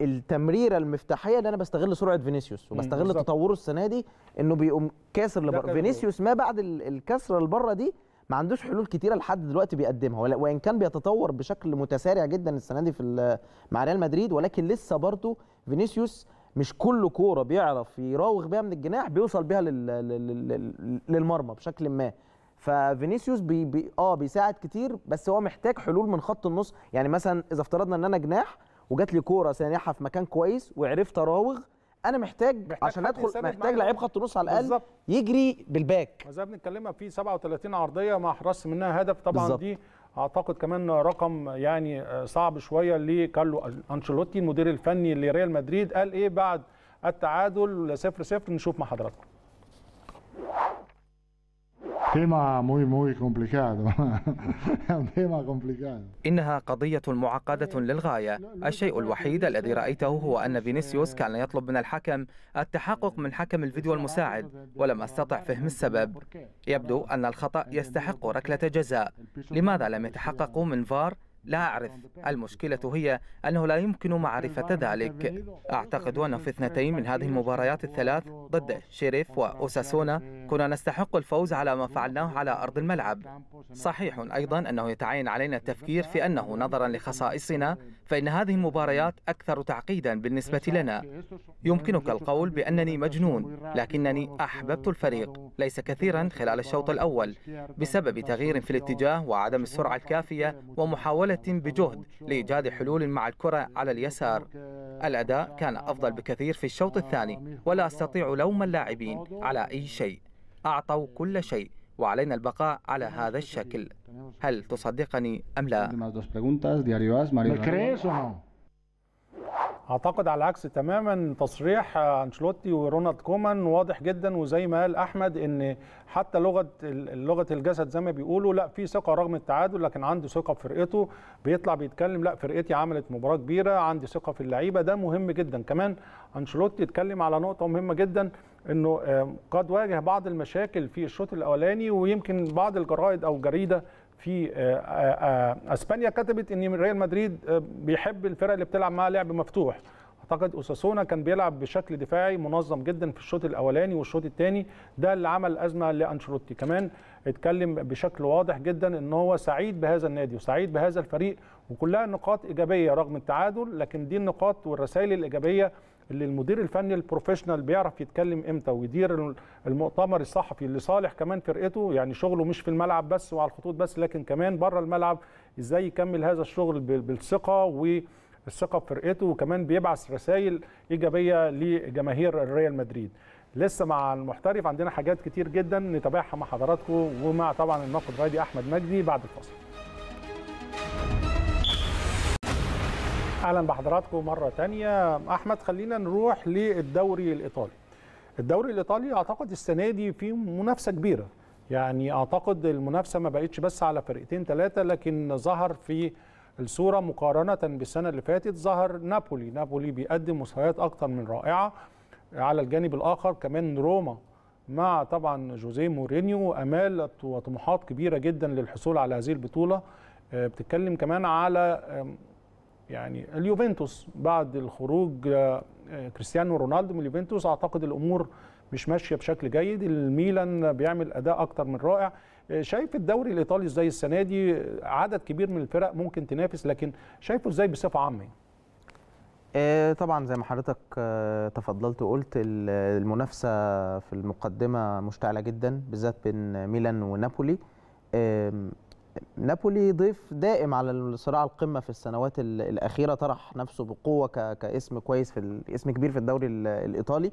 التمريره المفتاحيه اللي انا بستغل سرعه فينيسيوس وبستغل تطوره السنه دي انه بيقوم كاسر لبره فينيسيوس ما بعد الكسره لبره دي ما عندوش حلول كتيره لحد دلوقتي بيقدمها وان كان بيتطور بشكل متسارع جدا السنه دي في مع ريال مدريد ولكن لسه برضه فينيسيوس مش كل كوره بيعرف يراوغ بيها من الجناح بيوصل بيها للمرمى بشكل ما ففينيسيوس بي بي اه بيساعد كتير بس هو محتاج حلول من خط النص يعني مثلا اذا افترضنا ان انا جناح وجات لي كوره سانحه في مكان كويس وعرفت اراوغ انا محتاج, محتاج عشان ادخل محتاج لعيب خط نص على الاقل بالزبط. يجري بالباك زي بنتكلمها في 37 عرضيه مع حراسه منها هدف طبعا بالزبط. دي اعتقد كمان رقم يعني آه، صعب شويه لكارلو انشيلوتي المدير الفني لريال مدريد قال ايه بعد التعادل 0 0 نشوف مع حضراتكم تيما موي موي كومبليكادو تيما complicado. إنها قضية معقدة للغاية. الشيء الوحيد الذي رأيته هو أن فينيسيوس كان يطلب من الحكم التحقق من حكم الفيديو المساعد ولم أستطع فهم السبب. يبدو أن الخطأ يستحق ركلة جزاء. لماذا لم يتحققوا من فار لا أعرف المشكلة هي أنه لا يمكن معرفة ذلك أعتقد أن في اثنتين من هذه المباريات الثلاث ضد شريف وأوساسونا كنا نستحق الفوز على ما فعلناه على أرض الملعب صحيح أيضا أنه يتعين علينا التفكير في أنه نظرا لخصائصنا فإن هذه المباريات أكثر تعقيدا بالنسبة لنا يمكنك القول بأنني مجنون لكنني أحببت الفريق ليس كثيرا خلال الشوط الأول بسبب تغيير في الاتجاه وعدم السرعة الكافية ومحاولة محاولة بجهد لإيجاد حلول مع الكرة على اليسار الأداء كان أفضل بكثير في الشوط الثاني ولا أستطيع لوم اللاعبين على أي شيء أعطوا كل شيء وعلينا البقاء على هذا الشكل هل تصدقني أم لا؟ اعتقد على العكس تماما تصريح انشلوتي ورونالد كومان واضح جدا وزي ما قال احمد ان حتى لغه لغه الجسد زي ما بيقولوا لا في ثقه رغم التعادل لكن عنده ثقه في فرقته بيطلع بيتكلم لا فرقتي عملت مباراه كبيره عندي ثقه في اللعيبه ده مهم جدا كمان انشلوتي اتكلم على نقطه مهمه جدا انه قد واجه بعض المشاكل في الشوط الاولاني ويمكن بعض الجرائد او جريده في آه، آه، آه، اسبانيا كتبت ان ريال مدريد بيحب الفرق اللي بتلعب معاها لعب مفتوح اعتقد اوساسونا كان بيلعب بشكل دفاعي منظم جدا في الشوط الاولاني والشوط الثاني ده اللي عمل ازمه لانشيلوتي كمان اتكلم بشكل واضح جدا ان هو سعيد بهذا النادي وسعيد بهذا الفريق وكلها نقاط ايجابيه رغم التعادل لكن دي النقاط والرسائل الايجابيه اللي المدير الفني البروفيشنال بيعرف يتكلم امتى ويدير المؤتمر الصحفي اللي صالح كمان فرقته يعني شغله مش في الملعب بس وعلى الخطوط بس لكن كمان بره الملعب ازاي يكمل هذا الشغل بالثقه و الثقه بفرقته وكمان بيبعث رسائل ايجابيه لجماهير الريال مدريد لسه مع المحترف عندنا حاجات كتير جدا نتابعها مع حضراتكم ومع طبعا الناقد الرياضي احمد مجدي بعد الفاصل اهلا بحضراتكم مره تانية احمد خلينا نروح للدوري الايطالي الدوري الايطالي اعتقد السنه دي فيه منافسه كبيره يعني اعتقد المنافسه ما بقتش بس على فرقتين ثلاثه لكن ظهر في الصوره مقارنه بالسنه اللي فاتت ظهر نابولي نابولي بيقدم مستويات اكتر من رائعه على الجانب الاخر كمان روما مع طبعا جوزيه مورينيو امال وطموحات كبيره جدا للحصول على هذه البطوله آه، بتتكلم كمان على يعني اليوفنتوس بعد الخروج آه، كريستيانو رونالدو من اليوفنتوس اعتقد الامور مش ماشيه بشكل جيد الميلان بيعمل اداء اكتر من رائع آه، شايف الدوري الايطالي ازاي السنه دي عدد كبير من الفرق ممكن تنافس لكن شايفه ازاي بصفه عامه آه، طبعا زي ما حضرتك تفضلت وقلت المنافسه في المقدمه مشتعله جدا بالذات بين ميلان ونابولي نابولي ضيف دائم على صراع القمه في السنوات الاخيره طرح نفسه بقوه كاسم كويس في اسم كبير في الدوري الايطالي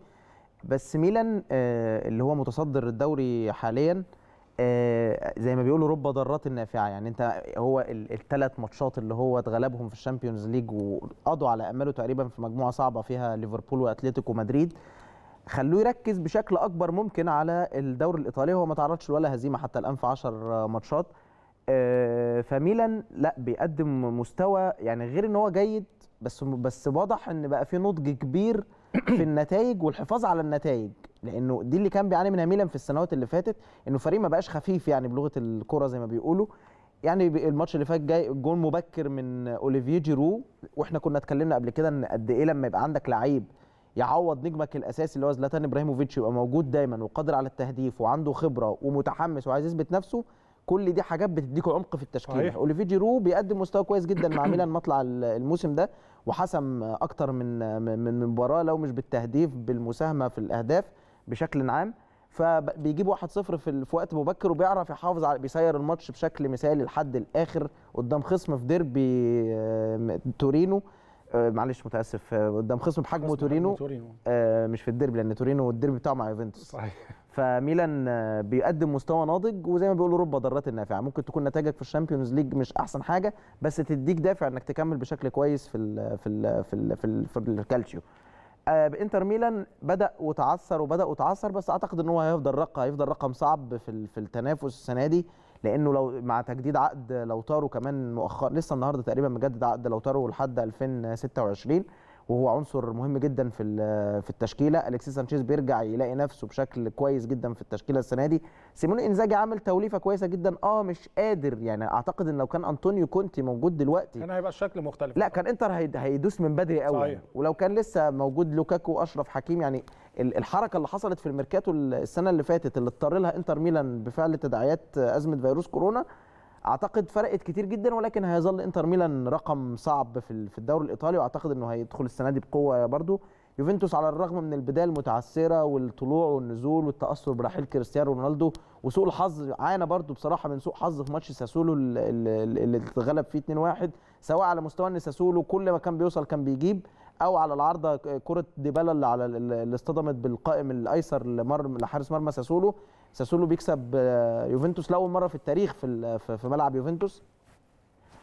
بس ميلان آه، اللي هو متصدر الدوري حاليا آه، زي ما بيقولوا رب ضرات النافعه يعني انت هو الثلاث ماتشات اللي هو اتغلبهم في الشامبيونز ليج وقضوا على اماله تقريبا في مجموعه صعبه فيها ليفربول واتلتيكو مدريد خلوه يركز بشكل اكبر ممكن على الدوري الايطالي هو ما تعرضش ولا هزيمه حتى الان في 10 ماتشات آه، فميلان لا بيقدم مستوى يعني غير ان هو جيد بس بس واضح ان بقى في نضج كبير في النتائج والحفاظ على النتائج لانه دي اللي كان بيعاني منها ميلان في السنوات اللي فاتت انه فريق ما بقاش خفيف يعني بلغه الكوره زي ما بيقولوا يعني الماتش اللي فات جاي جون مبكر من اوليفييه جيرو واحنا كنا اتكلمنا قبل كده ان قد ايه لما يبقى عندك لعيب يعوض نجمك الاساسي اللي هو زلاتان ابراهيموفيتش يبقى موجود دايما وقادر على التهديف وعنده خبره ومتحمس وعايز يثبت نفسه كل دي حاجات بتديكوا عمق في التشكيل اوليفي جيرو بيقدم مستوى كويس جدا مع ميلان مطلع الموسم ده وحسم اكتر من من مباراه لو مش بالتهديف بالمساهمه في الاهداف بشكل عام فبيجيب 1-0 في في وقت مبكر وبيعرف يحافظ على بيسير الماتش بشكل مثالي لحد الاخر قدام خصم في ديربي آه، تورينو آه، معلش متاسف آه، قدام خصم بحجمه تورينو, تورينو. مش في الديربي لان تورينو الديربي بتاعه مع يوفنتوس صحيح فميلان بيقدم مستوى ناضج وزي ما بيقولوا رب ضرات النافعه ممكن تكون نتائجك في الشامبيونز ليج مش احسن حاجه بس تديك دافع انك تكمل بشكل كويس في الـ في الـ في الـ في, الـ في الكالتشيو آه، انتر ميلان بدا وتعثر وبدا وتعثر بس اعتقد ان هو هيفضل رقم هيفضل رقم صعب في في التنافس السنه دي لانه لو مع تجديد عقد لو لوتارو كمان مؤخرا لسه النهارده تقريبا مجدد عقد لو لوتارو لحد 2026 وهو عنصر مهم جدا في في التشكيله الكسيس سانشيز بيرجع يلاقي نفسه بشكل كويس جدا في التشكيله السنه دي سيمون انزاجي عامل توليفه كويسه جدا اه مش قادر يعني اعتقد ان لو كان انطونيو كونتي موجود دلوقتي كان هيبقى الشكل مختلف لا كان انتر هيدوس من بدري قوي صحيح. ولو كان لسه موجود لوكاكو واشرف حكيم يعني الحركه اللي حصلت في الميركاتو السنه اللي فاتت اللي اضطر لها انتر ميلان بفعل تداعيات ازمه فيروس كورونا اعتقد فرقت كتير جدا ولكن هيظل انتر ميلان رقم صعب في في الدوري الايطالي واعتقد انه هيدخل السنه دي بقوه برده يوفنتوس على الرغم من البدايه المتعثره والطلوع والنزول والتاثر برحيل كريستيانو رونالدو وسوء الحظ عانى برده بصراحه من سوء حظ في ماتش ساسولو اللي اتغلب فيه 2-1 سواء على مستوى ان ساسولو كل ما كان بيوصل كان بيجيب او على العارضه كره ديبالا اللي على اللي اصطدمت بالقائم الايسر لمر لحارس مرمى ساسولو ساسولو بيكسب آه، يوفنتوس لاول مره في التاريخ في في ملعب يوفنتوس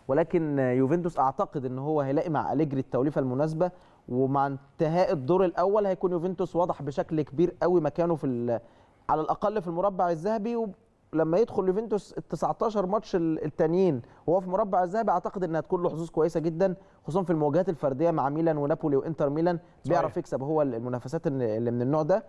ولكن يوفنتوس اعتقد ان هو هيلاقي مع اليجري التوليفه المناسبه ومع انتهاء الدور الاول هيكون يوفنتوس واضح بشكل كبير قوي مكانه في على الاقل في المربع الذهبي ولما يدخل يوفنتوس ال 19 ماتش التانيين وهو في المربع الذهبي اعتقد انها تكون له حظوظ كويسه جدا خصوصا في المواجهات الفرديه مع ميلان ونابولي وانتر ميلان بيعرف يكسب هو المنافسات اللي من النوع ده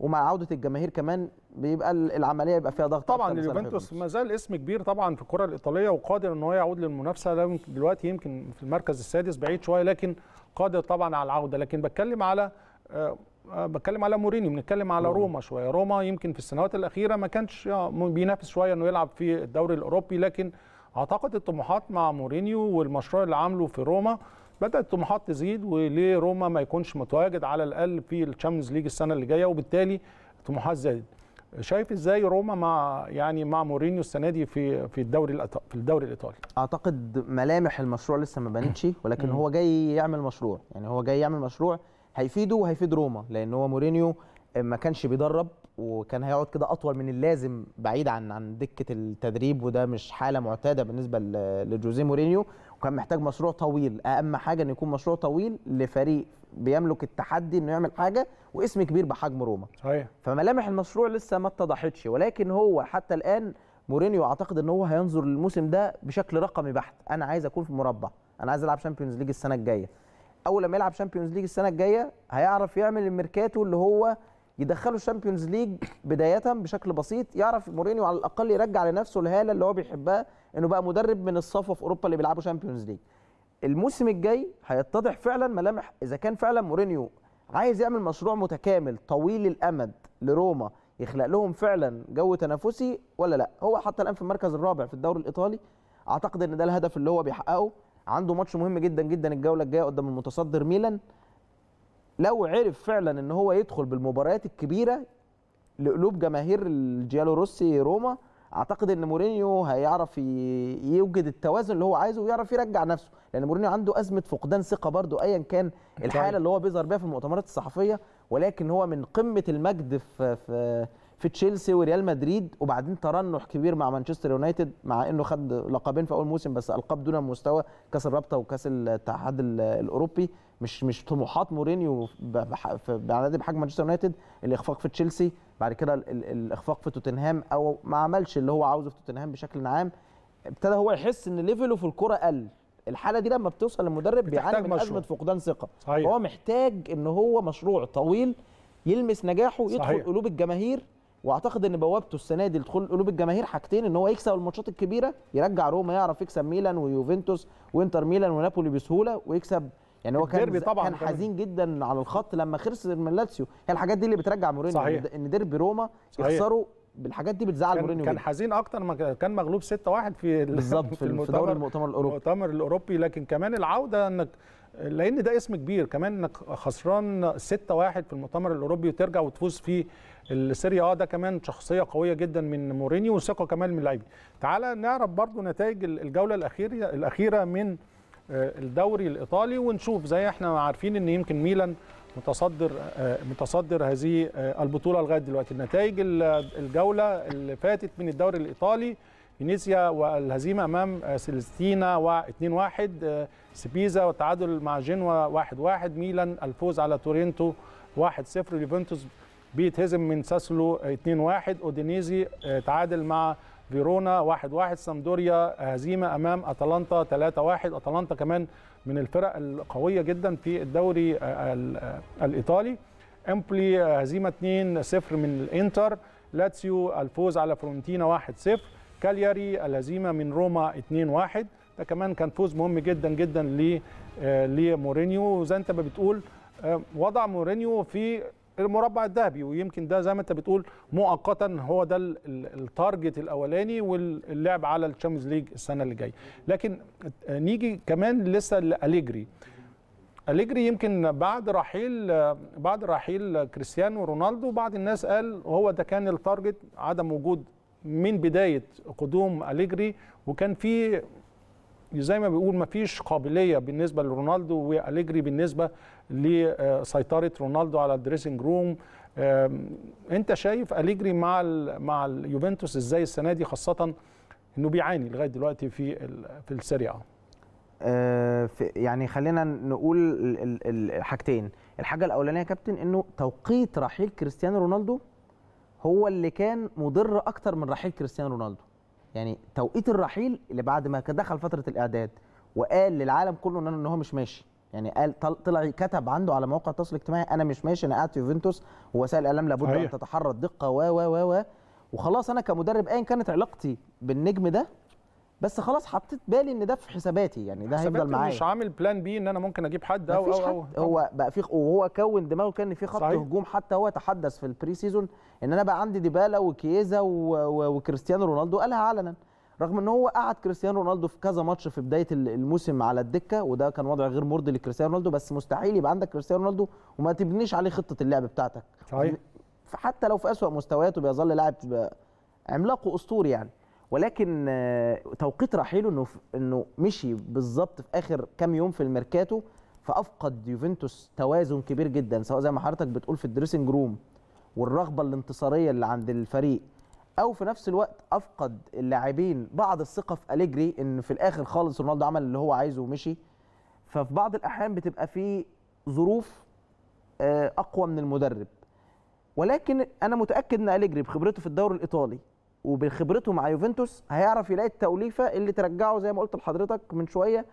ومع عوده الجماهير كمان بيبقى العمليه يبقى فيها ضغط طبعا اليوفنتوس ما زال اسم كبير طبعا في الكره الايطاليه وقادر ان هو يعود للمنافسه دلوقتي يمكن في المركز السادس بعيد شويه لكن قادر طبعا على العوده لكن بتكلم على آه، آه، بتكلم على مورينيو بنتكلم على روما شويه روما يمكن في السنوات الاخيره ما كانش آه، بينافس شويه انه يلعب في الدوري الاوروبي لكن اعتقد الطموحات مع مورينيو والمشروع اللي عامله في روما بدات الطموحات تزيد وليه روما ما يكونش متواجد على الاقل في الشامبيونز ليج السنه اللي جايه وبالتالي الطموحات زادت شايف ازاي روما مع يعني مع مورينيو السنه دي في في الدوري في الدوري الايطالي اعتقد ملامح المشروع لسه ما بانتش ولكن هو جاي يعمل مشروع يعني هو جاي يعمل مشروع هيفيده وهيفيد روما لان هو مورينيو ما كانش بيدرب وكان هيقعد كده اطول من اللازم بعيد عن عن دكه التدريب وده مش حاله معتاده بالنسبه لجوزيه مورينيو وكان محتاج مشروع طويل اهم حاجه انه يكون مشروع طويل لفريق بيملك التحدي انه يعمل حاجه واسم كبير بحجم روما صحيح فملامح المشروع لسه ما اتضحتش ولكن هو حتى الان مورينيو اعتقد ان هو هينظر للموسم ده بشكل رقمي بحت انا عايز اكون في المربع انا عايز العب شامبيونز ليج السنه الجايه اول لما يلعب شامبيونز ليج السنه الجايه هيعرف يعمل الميركاتو اللي هو يدخله الشامبيونز ليج بدايه بشكل بسيط يعرف مورينيو على الاقل يرجع لنفسه الهاله اللي هو بيحبها انه بقى مدرب من الصفوه في اوروبا اللي بيلعبوا شامبيونز ليج الموسم الجاي هيتضح فعلا ملامح اذا كان فعلا مورينيو عايز يعمل مشروع متكامل طويل الامد لروما يخلق لهم فعلا جو تنافسي ولا لا هو حتى الان في المركز الرابع في الدوري الايطالي اعتقد ان ده الهدف اللي هو بيحققه عنده ماتش مهم جدا جدا الجوله الجايه قدام المتصدر ميلان لو عرف فعلا ان هو يدخل بالمباريات الكبيره لقلوب جماهير الجيالو روسي روما اعتقد ان مورينيو هيعرف يوجد التوازن اللي هو عايزه ويعرف يرجع نفسه لان مورينيو عنده ازمه فقدان ثقه برضه ايا كان الحاله اللي هو بيظهر بيها في المؤتمرات الصحفيه ولكن هو من قمه المجد في في, في تشيلسي وريال مدريد وبعدين ترنح كبير مع مانشستر يونايتد مع انه خد لقبين في اول موسم بس القاب دون مستوى كاس الرابطه وكاس الاتحاد الاوروبي مش مش طموحات مورينيو بنادي بحجم مانشستر يونايتد الاخفاق في تشيلسي بعد كده الاخفاق في توتنهام او ما عملش اللي هو عاوزه في توتنهام بشكل عام ابتدى هو يحس ان ليفله في الكره قل الحاله دي لما بتوصل للمدرب بيعاني من ازمه فقدان ثقه صحيح. هو محتاج ان هو مشروع طويل يلمس نجاحه يدخل صحيح. قلوب الجماهير واعتقد ان بوابته السنه دي لدخول قلوب الجماهير حاجتين ان هو يكسب الماتشات الكبيره يرجع روما يعرف يكسب ميلان ويوفنتوس وانتر ميلان ونابولي بسهوله ويكسب يعني هو كان طبعا كان حزين جدا على الخط لما خسر من لاتسيو هي الحاجات دي اللي بترجع مورينيو صحيح. ان ديربي روما يخسروا بالحاجات دي بتزعل مورينيو كان حزين اكتر ما كان مغلوب 6-1 في بالظبط في المؤتمر المؤتمر الاوروبي المؤتمر الاوروبي لكن كمان العوده انك لان ده اسم كبير كمان انك خسران 6-1 في المؤتمر الاوروبي وترجع وتفوز في السيريا اه ده كمان شخصيه قويه جدا من مورينيو وثقه كمان من اللعيبه تعالى نعرف برضو نتائج الجوله الاخيره الاخيره من آه، الدوري الايطالي ونشوف زي احنا عارفين ان يمكن ميلان متصدر آه، متصدر هذه آه، البطوله لغايه دلوقتي النتائج الجوله اللي فاتت من الدوري الايطالي فينيسيا والهزيمه امام سيلستينا 2-1 سبيزا والتعادل مع جنوا 1-1 ميلان الفوز على تورينتو 1-0 يوفنتوس بيتهزم من ساسلو 2-1 اودينيزي تعادل مع فيرونا 1-1 واحد واحد. سامدوريا هزيمه امام اتلانتا 3-1 اتلانتا كمان من الفرق القويه جدا في الدوري آه، آه، الايطالي امبلي آه، هزيمه 2-0 من الانتر لاتسيو الفوز على فرونتينا 1-0 كالياري الهزيمه من روما 2-1 ده كمان كان فوز مهم جدا جدا ل لمورينيو زي انت ما بتقول وضع مورينيو في المربع الذهبي ويمكن ده زي ما انت بتقول مؤقتا هو ده التارجت الاولاني واللعب على الشامبيونز ليج السنه اللي جايه لكن نيجي كمان لسه لاليجري أليجري يمكن بعد رحيل بعد رحيل كريستيانو رونالدو بعض الناس قال هو ده كان التارجت عدم وجود من بدايه قدوم أليجري وكان في زي ما بيقول ما فيش قابليه بالنسبه لرونالدو واليجري بالنسبه لسيطره رونالدو على الدريسنج روم انت شايف اليجري مع مع اليوفنتوس ازاي السنه دي خاصه انه بيعاني لغايه دلوقتي في في السيريا آه، يعني خلينا نقول حاجتين الحاجه الاولانيه يا كابتن انه توقيت رحيل كريستيانو رونالدو هو اللي كان مضر اكتر من رحيل كريستيانو رونالدو يعني توقيت الرحيل اللي بعد ما دخل فتره الاعداد وقال للعالم كله ان هو مش ماشي يعني قال طلع كتب عنده على موقع التواصل الاجتماعي انا مش ماشي انا قاعد في يوفنتوس ووسائل الاعلام لابد ان تتحرى الدقه و و و وخلاص انا كمدرب ايا كانت علاقتي بالنجم ده بس خلاص حطيت بالي ان ده في حساباتي يعني ده هيفضل معايا مش عامل بلان بي ان انا ممكن اجيب حد او او او هو بقى في وهو كون دماغه كان في خط صحيح. هجوم حتى هو تحدث في البري سيزون ان انا بقى عندي ديبالا وكيزا وكريستيانو رونالدو قالها علنا رغم ان هو قعد كريستيانو رونالدو في كذا ماتش في بدايه الموسم على الدكه وده كان وضع غير مرضي لكريستيانو رونالدو بس مستحيل يبقى عندك كريستيانو رونالدو وما تبنيش عليه خطه اللعب بتاعتك صحيح حتى لو في اسوا مستوياته بيظل لاعب عملاق واسطوري يعني ولكن آه، توقيت رحيله انه انه مشي بالظبط في اخر كام يوم في الميركاتو فافقد يوفنتوس توازن كبير جدا سواء زي ما حضرتك بتقول في الدريسنج روم والرغبه الانتصاريه اللي عند الفريق او في نفس الوقت افقد اللاعبين بعض الثقه في اليجري ان في الاخر خالص رونالدو عمل اللي هو عايزه ومشي ففي بعض الاحيان بتبقى في ظروف آه، اقوى من المدرب ولكن انا متاكد ان اليجري بخبرته في الدوري الايطالي وبخبرته مع يوفنتوس هيعرف يلاقي التوليفه اللي ترجعه زي ما قلت لحضرتك من شويه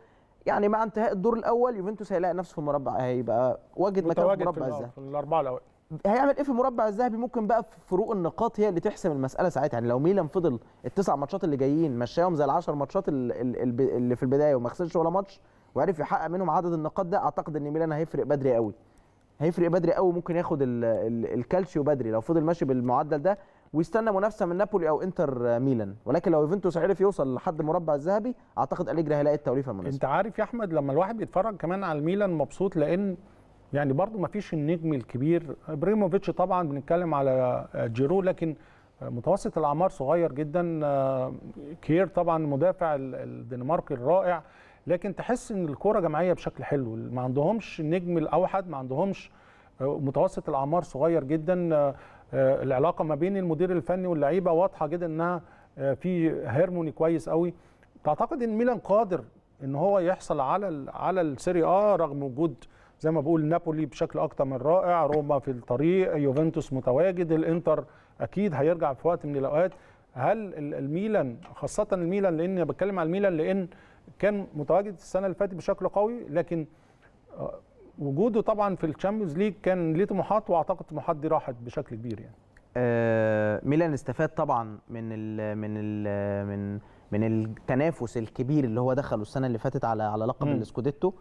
يعني مع انتهاء الدور الاول يوفنتوس هيلاقي نفسه في المربع هيبقى واجد مكان في المربع الذهبي في الاربعه الاوائل هيعمل ايه في المربع الذهبي ممكن بقى في فروق النقاط هي اللي تحسم المساله ساعتها يعني لو ميلان فضل التسع ماتشات اللي جايين مشاهم زي العشر ماتشات اللي في البدايه وما خسرش ولا ماتش وعرف يحقق منهم عدد النقاط ده اعتقد ان ميلان هيفرق بدري قوي هيفرق بدري قوي ممكن ياخد الكالشيو بدري لو فضل ماشي بالمعدل ده ويستنى منافسه من نابولي او انتر ميلان ولكن لو يوفنتوس عرف يوصل لحد المربع الذهبي اعتقد اليجري هيلاقي التوليفه المناسبه انت عارف يا احمد لما الواحد بيتفرج كمان على الميلان مبسوط لان يعني برده ما فيش النجم الكبير ابراهيموفيتش طبعا بنتكلم على جيرو لكن متوسط الاعمار صغير جدا كير طبعا مدافع الدنماركي الرائع لكن تحس ان الكوره جماعيه بشكل حلو ما عندهمش النجم الاوحد ما عندهمش متوسط الاعمار صغير جدا آه، العلاقه ما بين المدير الفني واللعيبه واضحه جدا انها آه، في هيرموني كويس قوي تعتقد ان ميلان قادر ان هو يحصل على على السيري اه رغم وجود زي ما بقول نابولي بشكل اكتر من رائع روما في الطريق يوفنتوس متواجد الانتر اكيد هيرجع في وقت من الاوقات هل الميلان خاصه الميلان لان بتكلم على الميلان لان كان متواجد السنه اللي فاتت بشكل قوي لكن آه، وجوده طبعا في الشامبيونز ليج كان ليه طموحات واعتقد الطموحات دي راحت بشكل كبير يعني آه ميلان استفاد طبعا من ال من ال من من التنافس الكبير اللي هو دخله السنه اللي فاتت على على لقب السكوديتو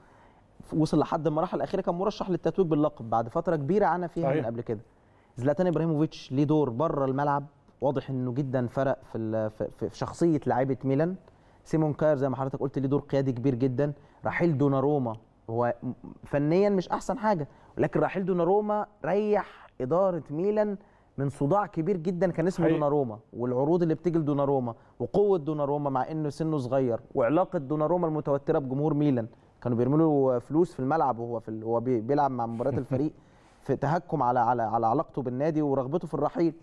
وصل لحد المراحل الاخيره كان مرشح للتتويج باللقب بعد فتره كبيره عانى فيها صحيح. من قبل كده زلاتان ابراهيموفيتش ليه دور بره الملعب واضح انه جدا فرق في في شخصيه لعيبه ميلان سيمون كاير زي ما حضرتك قلت ليه دور قيادي كبير جدا رحيل دوناروما هو فنيا مش احسن حاجه ولكن رحيل دوناروما ريح اداره ميلان من صداع كبير جدا كان اسمه دوناروما والعروض اللي بتيجي لدوناروما وقوه دوناروما مع انه سنه صغير وعلاقه دوناروما المتوتره بجمهور ميلان كانوا بيرموا له فلوس في الملعب وهو في هو بيلعب مع مباريات الفريق *laughs* في تهكم على على على علاقته بالنادي ورغبته في الرحيل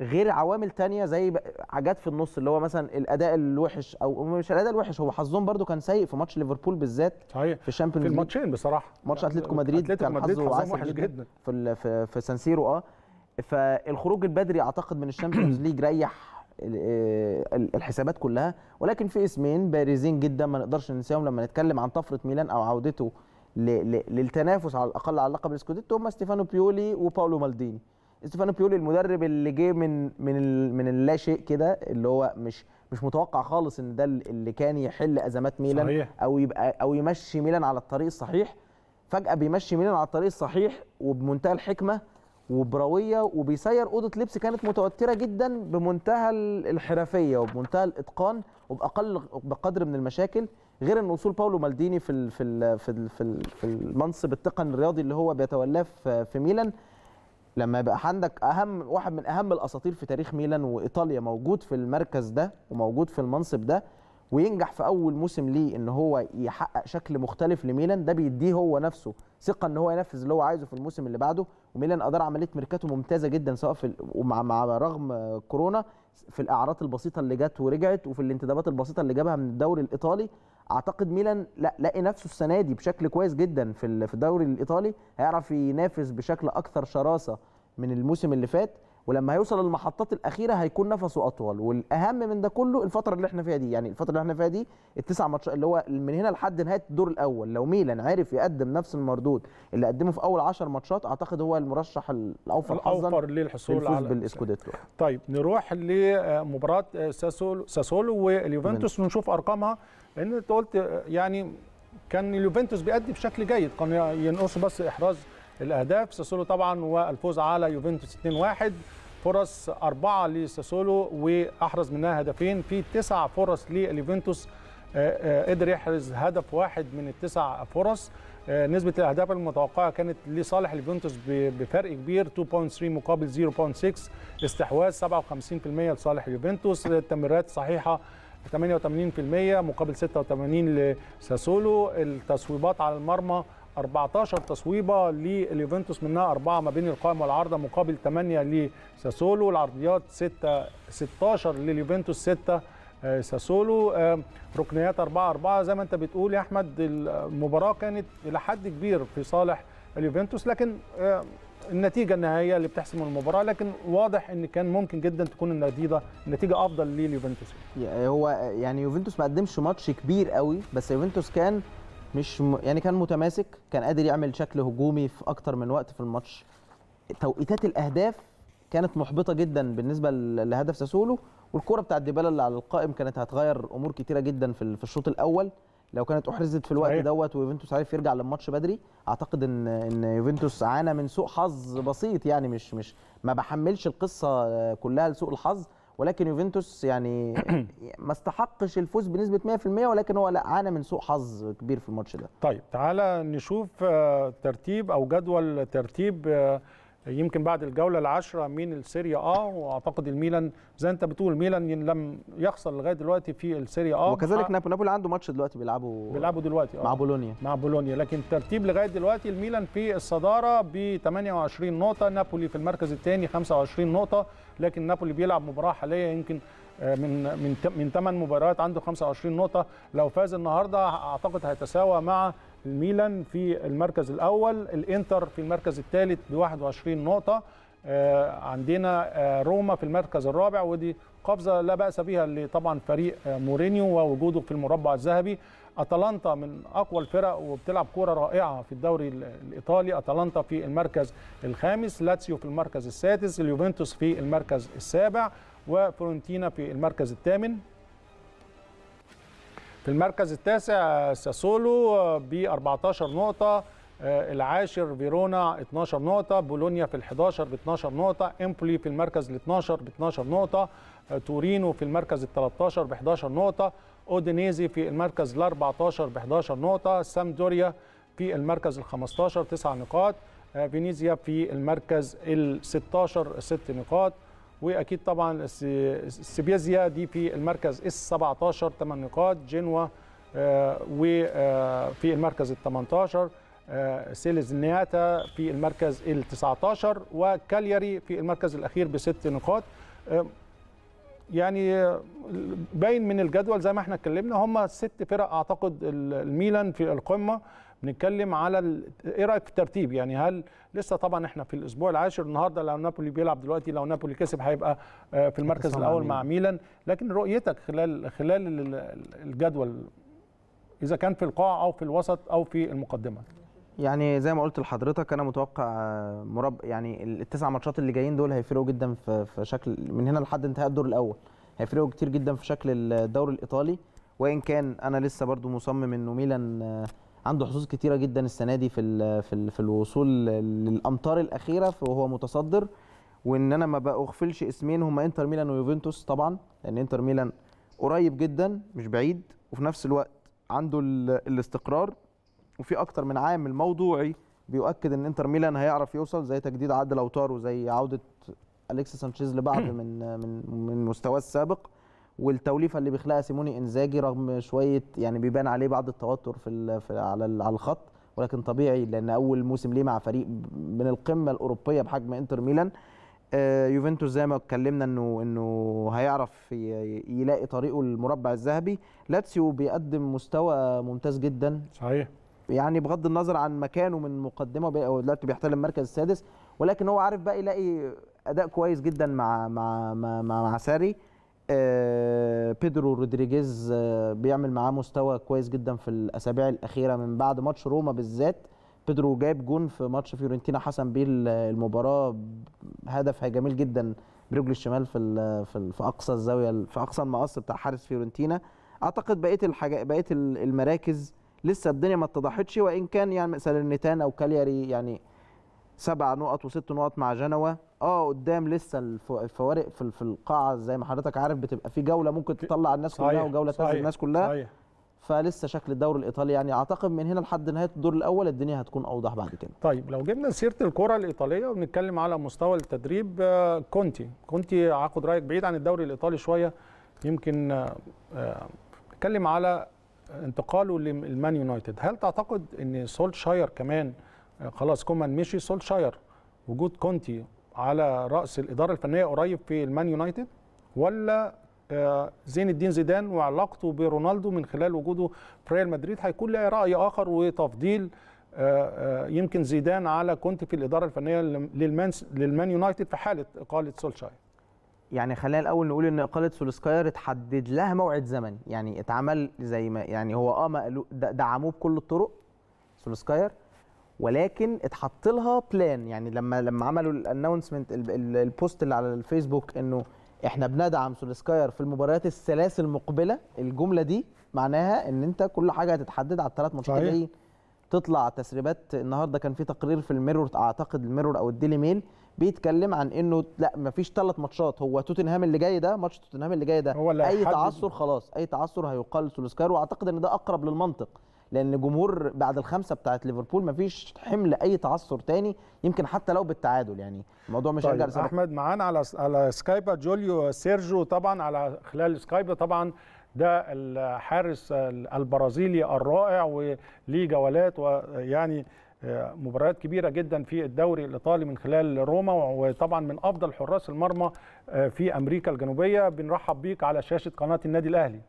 غير عوامل تانية زي حاجات في النص اللي هو مثلا الاداء الوحش او مش الاداء الوحش هو حظهم برده كان سيء في ماتش ليفربول بالذات صحيح في الشامبيونز في الماتشين بصراحه ماتش يعني اتلتيكو مدريد كان حظه وحش جدا في في, في سانسيرو اه فالخروج البدري اعتقد من الشامبيونز *clears throat* ليج ريح آه، الحسابات كلها ولكن في اسمين بارزين جدا ما نقدرش ننساهم لما نتكلم عن طفره ميلان او عودته للتنافس على الاقل على لقب السكوديتو هم ستيفانو بيولي وباولو مالديني ستيفانو بيولي المدرب اللي جه من من من اللا شيء كده اللي هو مش مش متوقع خالص ان ده اللي كان يحل ازمات ميلان صحيح. او يبقى او يمشي ميلان على الطريق الصحيح فجاه بيمشي ميلان على الطريق الصحيح وبمنتهى الحكمه وبرويه وبيسير اوضه لبس كانت متوتره جدا بمنتهى الحرفيه وبمنتهى الاتقان وباقل بقدر من المشاكل غير ان وصول باولو مالديني في في في في المنصب التقني الرياضي اللي هو بيتولاه في ميلان لما يبقى عندك اهم واحد من اهم الاساطير في تاريخ ميلان وايطاليا موجود في المركز ده وموجود في المنصب ده وينجح في اول موسم ليه ان هو يحقق شكل مختلف لميلان ده بيديه هو نفسه ثقه ان هو ينفذ اللي هو عايزه في الموسم اللي بعده وميلان ادار عمليه ميركاتو ممتازه جدا سواء في ومع مع رغم كورونا في الاعراض البسيطه اللي جت ورجعت وفي الانتدابات البسيطه اللي جابها من الدوري الايطالي اعتقد ميلان لا لاقي نفسه السنه دي بشكل كويس جدا في في الدوري الايطالي هيعرف ينافس بشكل اكثر شراسه من الموسم اللي فات ولما هيوصل للمحطات الاخيره هيكون نفسه اطول والاهم من ده كله الفتره اللي احنا فيها دي يعني الفتره اللي احنا فيها دي التسع ماتشات اللي هو من هنا لحد نهايه الدور الاول لو ميلان عرف يقدم نفس المردود اللي قدمه في اول 10 ماتشات اعتقد هو المرشح الاوفر حظا الاوفر للحصول على بالاسكوديتو طيب نروح لمباراه ساسولو ساسولو واليوفنتوس ونشوف ارقامها لان انت قلت يعني كان اليوفنتوس بيأدي بشكل جيد كان ينقص بس احراز الاهداف ساسولو طبعا والفوز على يوفنتوس 2-1 فرص أربعة لساسولو وأحرز منها هدفين في تسع فرص لليوفنتوس آه، آه، قدر يحرز هدف واحد من التسع فرص آه، نسبة الأهداف المتوقعة كانت لصالح اليوفنتوس بفرق كبير 2.3 مقابل 0.6 استحواذ 57% لصالح اليوفنتوس التمريرات صحيحة 88% مقابل 86 لساسولو التصويبات على المرمى 14 تصويبه لليوفنتوس منها أربعة ما بين القائمه والعارضة مقابل 8 لساسولو العرضيات 6 16 لليوفنتوس 6 ساسولو ركنيات 4 4 زي ما انت بتقول يا احمد المباراه كانت الى حد كبير في صالح اليوفنتوس لكن النتيجه النهائيه اللي بتحسم المباراه لكن واضح ان كان ممكن جدا تكون النتيجه النتيجه افضل لليوفنتوس هو يعني يوفنتوس ما قدمش ماتش كبير قوي بس يوفنتوس كان مش م... يعني كان متماسك كان قادر يعمل شكل هجومي في اكتر من وقت في الماتش توقيتات الاهداف كانت محبطه جدا بالنسبه لهدف ساسولو والكره بتاعت ديبالا اللي على القائم كانت هتغير امور كتيره جدا في الشوط الاول لو كانت احرزت في الوقت دوت ويوفنتوس عارف يرجع للماتش بدري اعتقد ان ان يوفنتوس عانى من سوء حظ بسيط يعني مش مش ما بحملش القصه كلها لسوء الحظ ولكن يوفنتوس يعني *clears throat* ما استحقش الفوز بنسبه 100% ولكن هو لا عانى من سوء حظ كبير في الماتش ده. طيب تعالى نشوف آه، ترتيب او جدول ترتيب آه، يمكن بعد الجوله العاشره من السيريا اه واعتقد الميلان زي انت بتقول الميلان لم يخسر لغايه دلوقتي في السيريا اه وكذلك نابولي نابولي عنده ماتش دلوقتي بيلعبه بيلعبه دلوقتي اه مع بولونيا مع بولونيا لكن ترتيب لغايه دلوقتي الميلان في الصداره ب 28 نقطه نابولي في المركز الثاني 25 نقطه لكن نابولي بيلعب مباراه حاليه يمكن آه، من من من 8 مباريات عنده 25 نقطه لو فاز النهارده اعتقد هيتساوى مع الميلان في المركز الاول الانتر في المركز الثالث ب 21 نقطه آه، عندنا آه، روما في المركز الرابع ودي قفزه لا باس بها طبعا فريق آه، مورينيو ووجوده في المربع الذهبي اتلانتا من اقوى الفرق وبتلعب كوره رائعه في الدوري الايطالي اتلانتا في المركز الخامس لاتسيو في المركز السادس اليوفنتوس في المركز السابع وفورنتينا في المركز الثامن في المركز التاسع ساسولو ب 14 نقطة آه، العاشر فيرونا 12 نقطة بولونيا في ال 11 ب 12 نقطة امبولي في المركز ال 12 ب 12 نقطة آه، تورينو في المركز ال 13 ب 11 نقطة اودينيزي في المركز ال 14 ب 11 نقطة سامدوريا في المركز ال 15 9 نقاط آه، فينيزيا في المركز ال 16 6 نقاط واكيد طبعا السبيزيا دي آه، آه، في المركز اس 17 8 نقاط جنوا وفي المركز آه، ال 18 سيلزنياتا في المركز ال 19 وكالياري في المركز الاخير بست نقاط يعني باين من الجدول زي ما احنا اتكلمنا هم ست فرق اعتقد الميلان في القمه بنتكلم على ايه رايك في الترتيب يعني هل لسه طبعا احنا في الاسبوع العاشر النهارده لو نابولي بيلعب دلوقتي لو نابولي كسب هيبقى آه، في المركز الاول مع ميلان لكن رؤيتك خلال خلال الجدول اذا كان في القاع او في الوسط او في المقدمه يعني زي ما قلت لحضرتك انا متوقع آه، مرب يعني التسع ماتشات اللي جايين دول هيفرقوا جدا في شكل من هنا لحد انتهاء الدور الاول هيفرقوا كتير جدا في شكل الدوري الايطالي وان كان انا لسه برضو مصمم انه ميلان آه، عنده حظوظ كتيره جدا السنه دي في في, في الوصول للامتار الاخيره وهو متصدر وان انا ما بغفلش اسمين هما انتر ميلان ويوفنتوس طبعا لان انتر ميلان قريب جدا مش بعيد وفي نفس الوقت عنده الاستقرار وفي اكتر من عامل موضوعي بيؤكد ان انتر ميلان هيعرف يوصل زي تجديد عقد لوتارو زي عوده اليكس سانشيز لبعض من *clears throat* من من مستواه السابق والتوليفه اللي بيخلقها سيموني انزاجي رغم شويه يعني بيبان عليه بعض التوتر في, على على الخط ولكن طبيعي لان اول موسم ليه مع فريق من القمه الاوروبيه بحجم انتر ميلان آه، يوفنتوس زي ما اتكلمنا انه انه هيعرف يلاقي طريقه المربع الذهبي لاتسيو بيقدم مستوى ممتاز جدا صحيح يعني بغض النظر عن مكانه من مقدمه هو دلوقتي بيحتل المركز السادس ولكن هو عارف بقى يلاقي اداء كويس جدا مع مع مع, مع ساري آه، بيدرو رودريجيز آه، بيعمل معاه مستوى كويس جدا في الاسابيع الاخيره من بعد ماتش روما بالذات بيدرو جايب جون في ماتش فيورنتينا حسم بيه آه، المباراه هدف جميل جدا برجل الشمال في في, اقصى الزاويه في اقصى المقص بتاع حارس فيورنتينا اعتقد بقيه الحاجه بقيه المراكز لسه الدنيا ما اتضحتش وان كان يعني نيتان او كالياري يعني سبع نقط وست نقط مع جنوه اه قدام لسه الفوارق في في القاعه زي ما حضرتك عارف بتبقى في جوله ممكن تطلع الناس صحيح كلها وجوله تنزل الناس كلها صحيح فلسه شكل الدوري الايطالي يعني اعتقد من هنا لحد نهايه الدور الاول الدنيا هتكون اوضح بعد كده طيب لو جبنا سيره الكره الايطاليه وبنتكلم على مستوى التدريب آه، كونتي كونتي هاخد رايك بعيد عن الدوري الايطالي شويه يمكن آه، آه، نتكلم على انتقاله للمان يونايتد هل تعتقد ان سولشاير كمان خلاص كومان مشي سولشاير وجود كونتي على راس الاداره الفنيه قريب في المان يونايتد ولا آه، زين الدين زيدان وعلاقته برونالدو من خلال وجوده في ريال مدريد هيكون له راي اخر وتفضيل آه، آه، يمكن زيدان على كنت في الاداره الفنيه للمان للمان يونايتد في حاله اقاله سولشاير يعني خلينا الاول نقول ان اقاله سولسكاير اتحدد لها موعد زمني يعني اتعمل زي ما يعني هو اه دعموه بكل الطرق سولسكاير ولكن اتحط لها بلان يعني لما لما عملوا الانونسمنت البوست اللي على الفيسبوك انه احنا بندعم سولسكاير في المباريات الثلاث المقبله الجمله دي معناها ان انت كل حاجه هتتحدد على الثلاث ماتشات جايين تطلع تسريبات النهارده كان في تقرير في الميرور اعتقد الميرور او الديلي ميل بيتكلم عن انه لا مفيش ثلاث ماتشات هو توتنهام اللي جاي ده ماتش توتنهام اللي جاي ده هو اللي اي تعثر خلاص اي تعثر هيقال سولسكاير واعتقد ان ده اقرب للمنطق لان جمهور بعد الخمسه بتاعه ليفربول مفيش حمل اي تعثر تاني يمكن حتى لو بالتعادل يعني الموضوع مش هيرجع طيب احمد معانا على على سكايب جوليو سيرجيو طبعا على خلال سكايب طبعا ده الحارس البرازيلي الرائع وليه جولات ويعني آه، مباريات كبيرة جدا في الدوري الإيطالي من خلال روما وطبعا من أفضل حراس المرمى آه، في أمريكا الجنوبية بنرحب بيك على شاشة قناة النادي الأهلي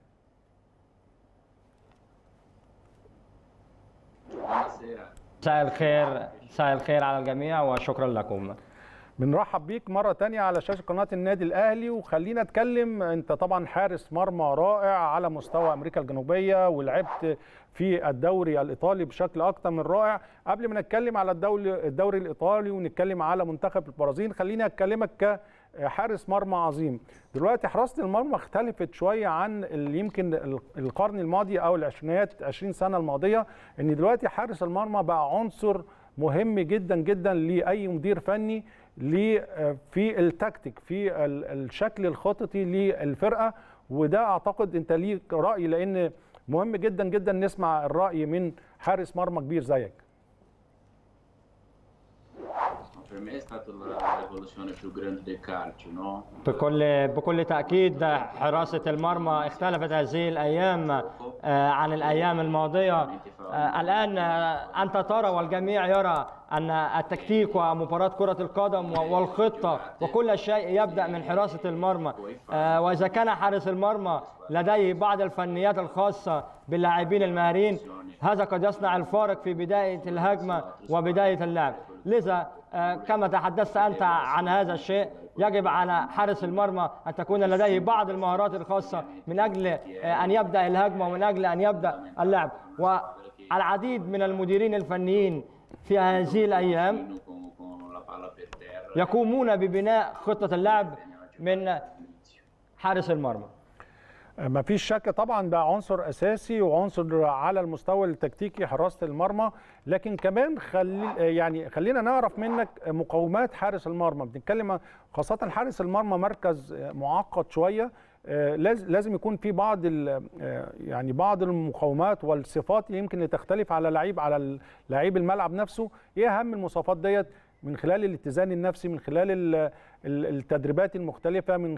مساء الخير مساء الخير على الجميع وشكرا لكم بنرحب بيك مره تانية على شاشه قناه النادي الاهلي وخلينا اتكلم انت طبعا حارس مرمى رائع على مستوى امريكا الجنوبيه ولعبت في الدوري الايطالي بشكل اكتر من رائع قبل ما نتكلم على الدوري الايطالي ونتكلم على منتخب البرازيل خليني اكلمك حارس مرمى عظيم دلوقتي حراسه المرمى اختلفت شويه عن يمكن القرن الماضي او العشرينات 20 سنه الماضيه ان دلوقتي حارس المرمى بقى عنصر مهم جدا جدا لاي مدير فني في التكتيك في الشكل الخططي للفرقه وده اعتقد انت ليك راي لان مهم جدا جدا نسمع الراي من حارس مرمى كبير زيك per me è stata la rivoluzione più grande del calcio, no? بكل بكل تأكيد حراسة المرمى اختلفت هذه الأيام عن الأيام الماضية الآن أنت ترى والجميع يرى أن التكتيك ومباراة كرة القدم والخطة وكل شيء يبدأ من حراسة المرمى وإذا كان حارس المرمى لديه بعض الفنيات الخاصة باللاعبين المهارين هذا قد يصنع الفارق في بداية الهجمة وبداية اللعب لذا آه، كما تحدثت أنت عن هذا الشيء يجب على حارس المرمى أن تكون لديه بعض المهارات الخاصة من أجل آه، أن يبدأ الهجمة ومن أجل أن يبدأ اللعب والعديد من المديرين الفنيين في هذه الأيام يقومون ببناء خطة اللعب من حارس المرمى ما فيش شك طبعا ده عنصر اساسي وعنصر على المستوى التكتيكي حراسه المرمى لكن كمان خلي يعني خلينا نعرف منك مقومات حارس المرمى بنتكلم خاصه حارس المرمى مركز معقد شويه آه، لازم يكون في بعض آه، يعني بعض المقومات والصفات يمكن تختلف على لعيب على لعيب الملعب نفسه ايه اهم المواصفات ديت من خلال الاتزان النفسي من خلال التدريبات المختلفه من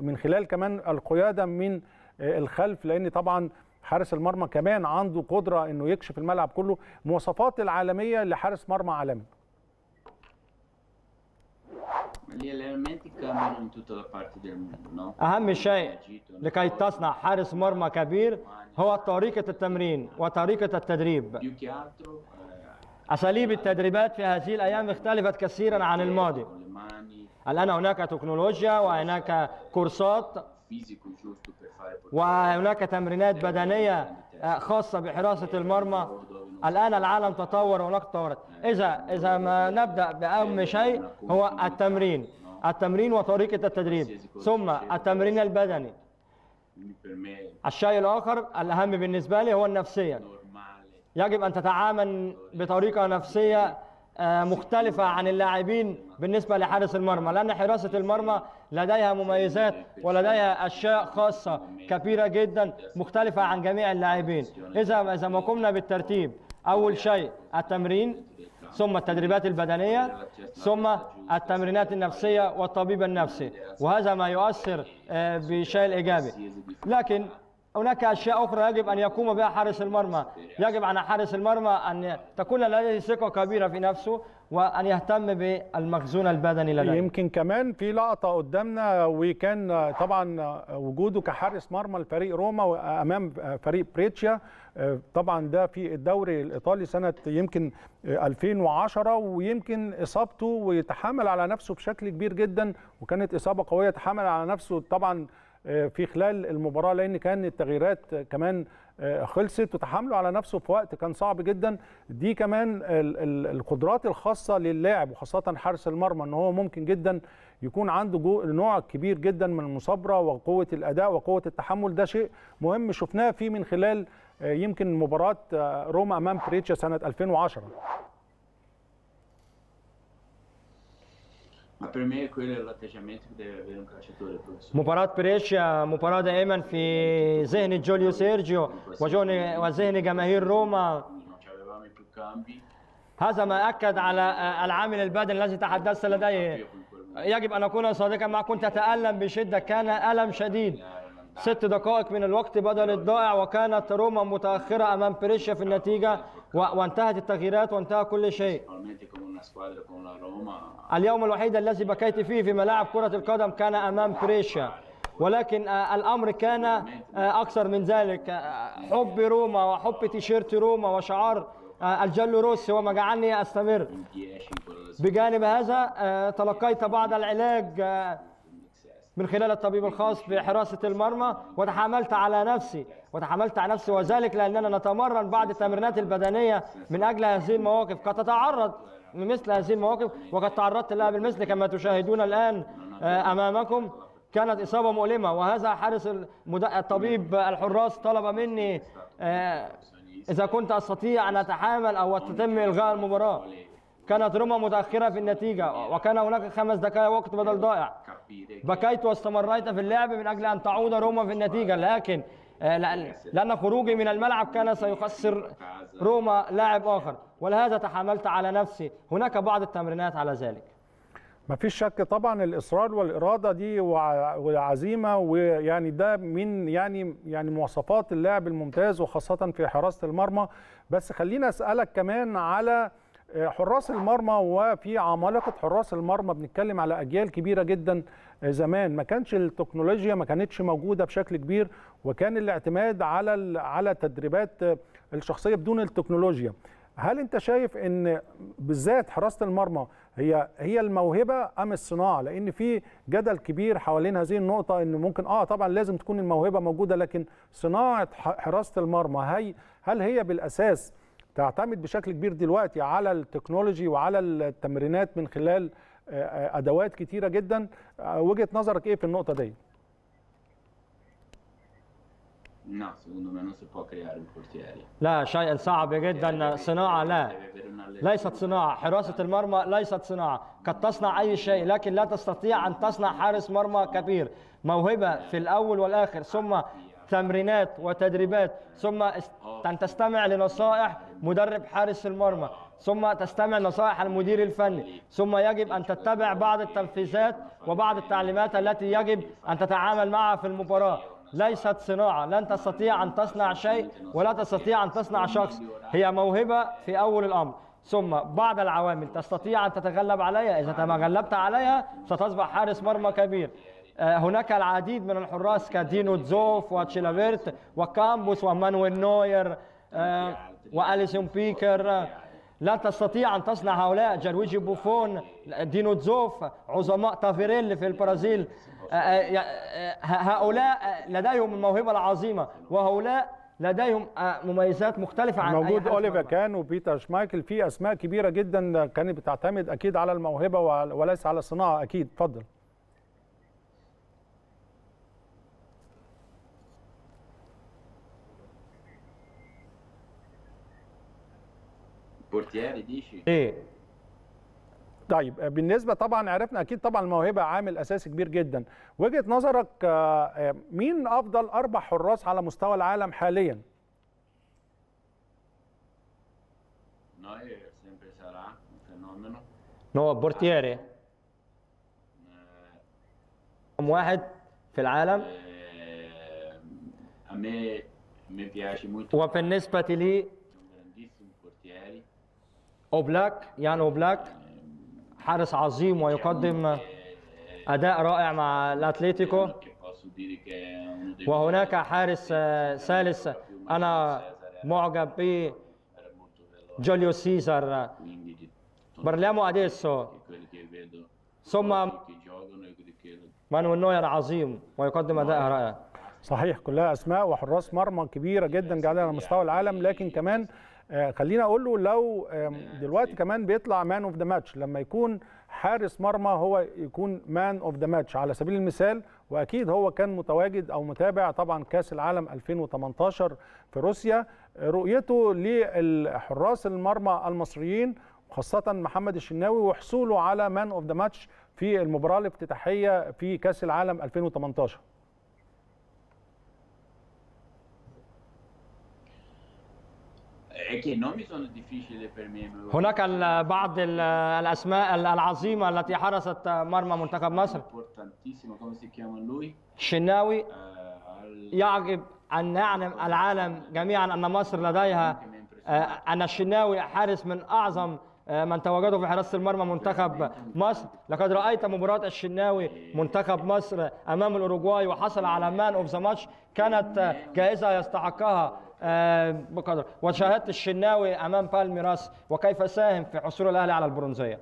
من خلال كمان القياده من آه، الخلف لان طبعا حارس المرمى كمان عنده قدره انه يكشف الملعب كله مواصفات العالميه لحارس مرمى عالمي أهم شيء لكي تصنع حارس مرمى كبير هو طريقة التمرين وطريقة التدريب أساليب التدريبات في هذه الأيام اختلفت كثيرا عن الماضي الآن هناك تكنولوجيا وهناك كورسات وهناك تمرينات بدنية آه، خاصة بحراسة المرمى الآن العالم تطور وهناك تطورت إذا إذا ما نبدأ بأهم شيء هو التمرين التمرين وطريقة التدريب ثم التمرين البدني الشيء الآخر الأهم بالنسبة لي هو النفسية يجب أن تتعامل بطريقة نفسية آه، مختلفة عن اللاعبين بالنسبة لحارس المرمى لأن حراسة المرمى لديها مميزات ولديها أشياء خاصة كبيرة جدا مختلفة عن جميع اللاعبين إذا إذا ما قمنا بالترتيب أول شيء التمرين ثم التدريبات البدنية ثم التمرينات النفسية والطبيب النفسي وهذا ما يؤثر آه، بشيء إيجابي لكن هناك أشياء أخرى يجب أن يقوم بها حارس المرمى يجب على حارس المرمى أن تكون لديه ثقة كبيرة في نفسه وأن يهتم بالمخزون البدني لديه يمكن كمان في لقطة قدامنا وكان طبعا وجوده كحارس مرمى لفريق روما أمام فريق بريتشيا طبعا ده في الدوري الإيطالي سنة يمكن 2010 ويمكن إصابته ويتحامل على نفسه بشكل كبير جدا وكانت إصابة قوية تحمل على نفسه طبعا آه، في خلال المباراه لان كان التغييرات كمان آه، خلصت وتحامله على نفسه في وقت كان صعب جدا دي كمان القدرات الخاصه للاعب وخاصه حارس المرمى ان هو ممكن جدا يكون عنده نوع كبير جدا من المصابره وقوه الاداء وقوه التحمل ده شيء مهم شفناه فيه من خلال آه، يمكن مباراه روما امام بريتشا سنه 2010 مباراة بريشيا مباراة دائما في ذهن جوليو سيرجيو وذهن جماهير روما هذا ما أكد على العامل البدني الذي تحدثت لديه يجب أن أكون صادقا معك كنت أتألم بشدة كان ألم شديد ست دقائق من الوقت بدل الضائع وكانت روما متأخرة أمام بريشيا في النتيجة وانتهت التغييرات وانتهى كل شيء اليوم الوحيد الذي بكيت فيه في ملاعب كرة القدم كان أمام بريشيا ولكن آه، الأمر كان آه، أكثر من ذلك آه، حب روما وحب تيشيرت روما وشعار الجلو روسي وما جعلني أستمر بجانب هذا تلقيت بعض العلاج من خلال الطبيب الخاص بحراسة المرمى وتحملت على نفسي وتحملت على نفسي وذلك لأننا نتمرن بعض التمرينات البدنية من أجل هذه المواقف قد تتعرض مثل هذه المواقف وقد تعرضت لها بالمثل كما تشاهدون الآن آه، أمامكم كانت إصابة مؤلمة وهذا حارس الطبيب الحراس طلب مني آه، إذا كنت أستطيع أن أتحامل أو تتم إلغاء المباراة كانت روما متأخرة في النتيجة وكان هناك خمس دقائق وقت بدل ضائع بكيت واستمريت في اللعب من أجل أن تعود روما في النتيجة لكن آه، لأن خروجي من الملعب كان سيخسر روما لاعب آخر ولهذا تحملت على نفسي هناك بعض التمرينات على ذلك ما فيش شك طبعا الاصرار والاراده دي والعزيمه ويعني ده من يعني يعني مواصفات اللاعب الممتاز وخاصه في حراسه المرمى بس خلينا اسالك كمان على حراس المرمى وفي عمالقه حراس المرمى بنتكلم على اجيال كبيره جدا آه، زمان ما كانش التكنولوجيا ما كانتش موجوده بشكل كبير وكان الاعتماد على على تدريبات آه، الشخصيه بدون التكنولوجيا هل انت شايف ان بالذات حراسه المرمى هي هي الموهبه ام الصناعه لان في جدل كبير حوالين هذه النقطه ان ممكن اه طبعا لازم تكون الموهبه موجوده لكن صناعه حراسه المرمى هي هل هي بالاساس تعتمد بشكل كبير دلوقتي على التكنولوجي وعلى التمرينات من خلال آه، آه، ادوات كتيره جدا آه، وجهه نظرك ايه في النقطه دي نعم، لا شيء صعب جدا صناعة لا ليست صناعة حراسة المرمى ليست صناعة قد تصنع أي شيء لكن لا تستطيع أن تصنع حارس مرمى كبير موهبة في الأول والآخر ثم تمرينات وتدريبات ثم أن تستمع لنصائح مدرب حارس المرمى ثم تستمع نصائح المدير الفني ثم يجب أن تتبع بعض التنفيذات وبعض التعليمات التي يجب أن تتعامل معها في المباراة ليست صناعة لن تستطيع أن تصنع شيء ولا تستطيع أن تصنع شخص هي موهبة في أول الأمر ثم بعض العوامل تستطيع أن تتغلب عليها إذا تغلبت عليها ستصبح حارس مرمى كبير آه، هناك العديد من الحراس كدينو تزوف وتشيلابيرت وكامبوس ومانويل نوير آه، وأليسون بيكر لا تستطيع أن تصنع هؤلاء جرويجي بوفون دينو تزوف عظماء تافيريل في البرازيل آه، آه، آه، هؤلاء لديهم الموهبة العظيمة وهؤلاء لديهم مميزات مختلفة عن موجود أوليفا كان وبيتر شمايكل في أسماء كبيرة جدا كانت بتعتمد أكيد على الموهبة وليس على الصناعة أكيد اتفضل بورتيري ديشي ايه طيب بالنسبه طبعا عرفنا اكيد طبعا الموهبه عامل اساسي كبير جدا وجهه نظرك آه، آه، مين افضل اربع حراس على مستوى العالم حاليا نو بورتيري آه، رقم واحد في العالم وبالنسبة لي اوبلاك يان اوبلاك حارس عظيم ويقدم اداء رائع مع الاتليتيكو وهناك حارس ثالث انا معجب به جوليو سيزار برلامو اديسو ثم مانويل نوير عظيم ويقدم اداء رائع صحيح كلها اسماء وحراس مرمى كبيره جدا جعلنا على مستوى العالم لكن كمان آه، خلينا اقول له لو دلوقتي كمان بيطلع مان اوف ذا ماتش لما يكون حارس مرمى هو يكون مان اوف ذا ماتش على سبيل المثال واكيد هو كان متواجد او متابع طبعا كاس العالم 2018 في روسيا رؤيته لحراس المرمى المصريين خاصة محمد الشناوي وحصوله على مان اوف ذا ماتش في المباراة الافتتاحية في كأس العالم 2018 هناك بعض الأسماء العظيمة التي حرست مرمى منتخب مصر شناوي eh, يعجب أن نعلم العالم جميعا أن مصر لديها آه، أن الشناوي حارس من أعظم آه، من تواجدوا في حراسه المرمى منتخب مصر لقد رايت مباراه الشناوي eh. منتخب مصر امام الاوروغواي وحصل على مان اوف ذا ماتش كانت eh. جائزه يستحقها آه، بقدر وشاهدت الشناوي امام بالميراس وكيف ساهم في حصول الاهلي على البرونزيه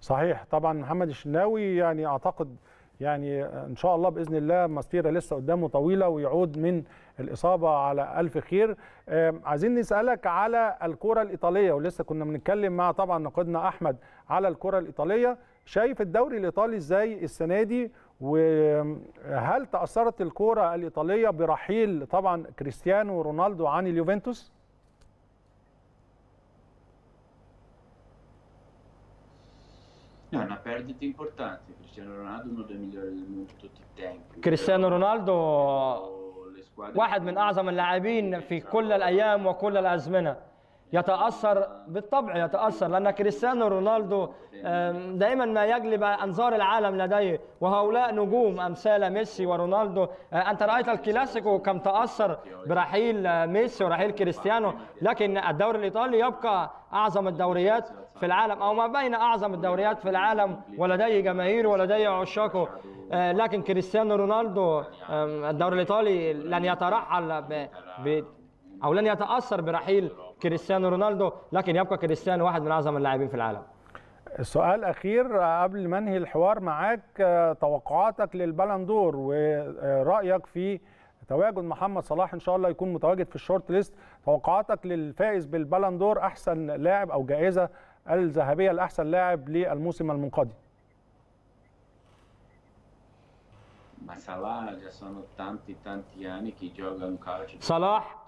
صحيح طبعا محمد الشناوي يعني اعتقد يعني ان شاء الله باذن الله مسيره لسه قدامه طويله ويعود من الاصابه على الف خير عايزين نسالك على الكره الايطاليه ولسه كنا بنتكلم مع طبعا نقدنا احمد على الكره الايطاليه شايف الدوري الايطالي ازاي السنه دي وهل تاثرت الكوره الايطاليه برحيل طبعا كريستيانو رونالدو عن اليوفنتوس؟ كريستيانو رونالدو واحد من اعظم اللاعبين في كل الايام وكل الازمنه يتأثر بالطبع يتأثر لأن كريستيانو رونالدو دائما ما يجلب أنظار العالم لديه وهؤلاء نجوم أمثال ميسي ورونالدو آه، أنت رأيت الكلاسيكو كم تأثر برحيل آه، ميسي ورحيل كريستيانو لكن الدوري الإيطالي يبقى أعظم الدوريات في العالم أو ما بين أعظم الدوريات في العالم ولديه جماهيره ولديه عشاقه آه، لكن كريستيانو رونالدو الدوري الإيطالي لن يترحل ب... ب... أو لن يتأثر برحيل كريستيانو رونالدو لكن يبقى كريستيانو واحد من اعظم اللاعبين في العالم السؤال الاخير قبل ما انهي الحوار معاك آه، توقعاتك للبالندور ورايك في تواجد محمد صلاح ان شاء الله يكون متواجد في الشورت ليست توقعاتك للفائز بالبالندور احسن لاعب او جائزه الذهبيه لاحسن لاعب للموسم المنقضي صلاح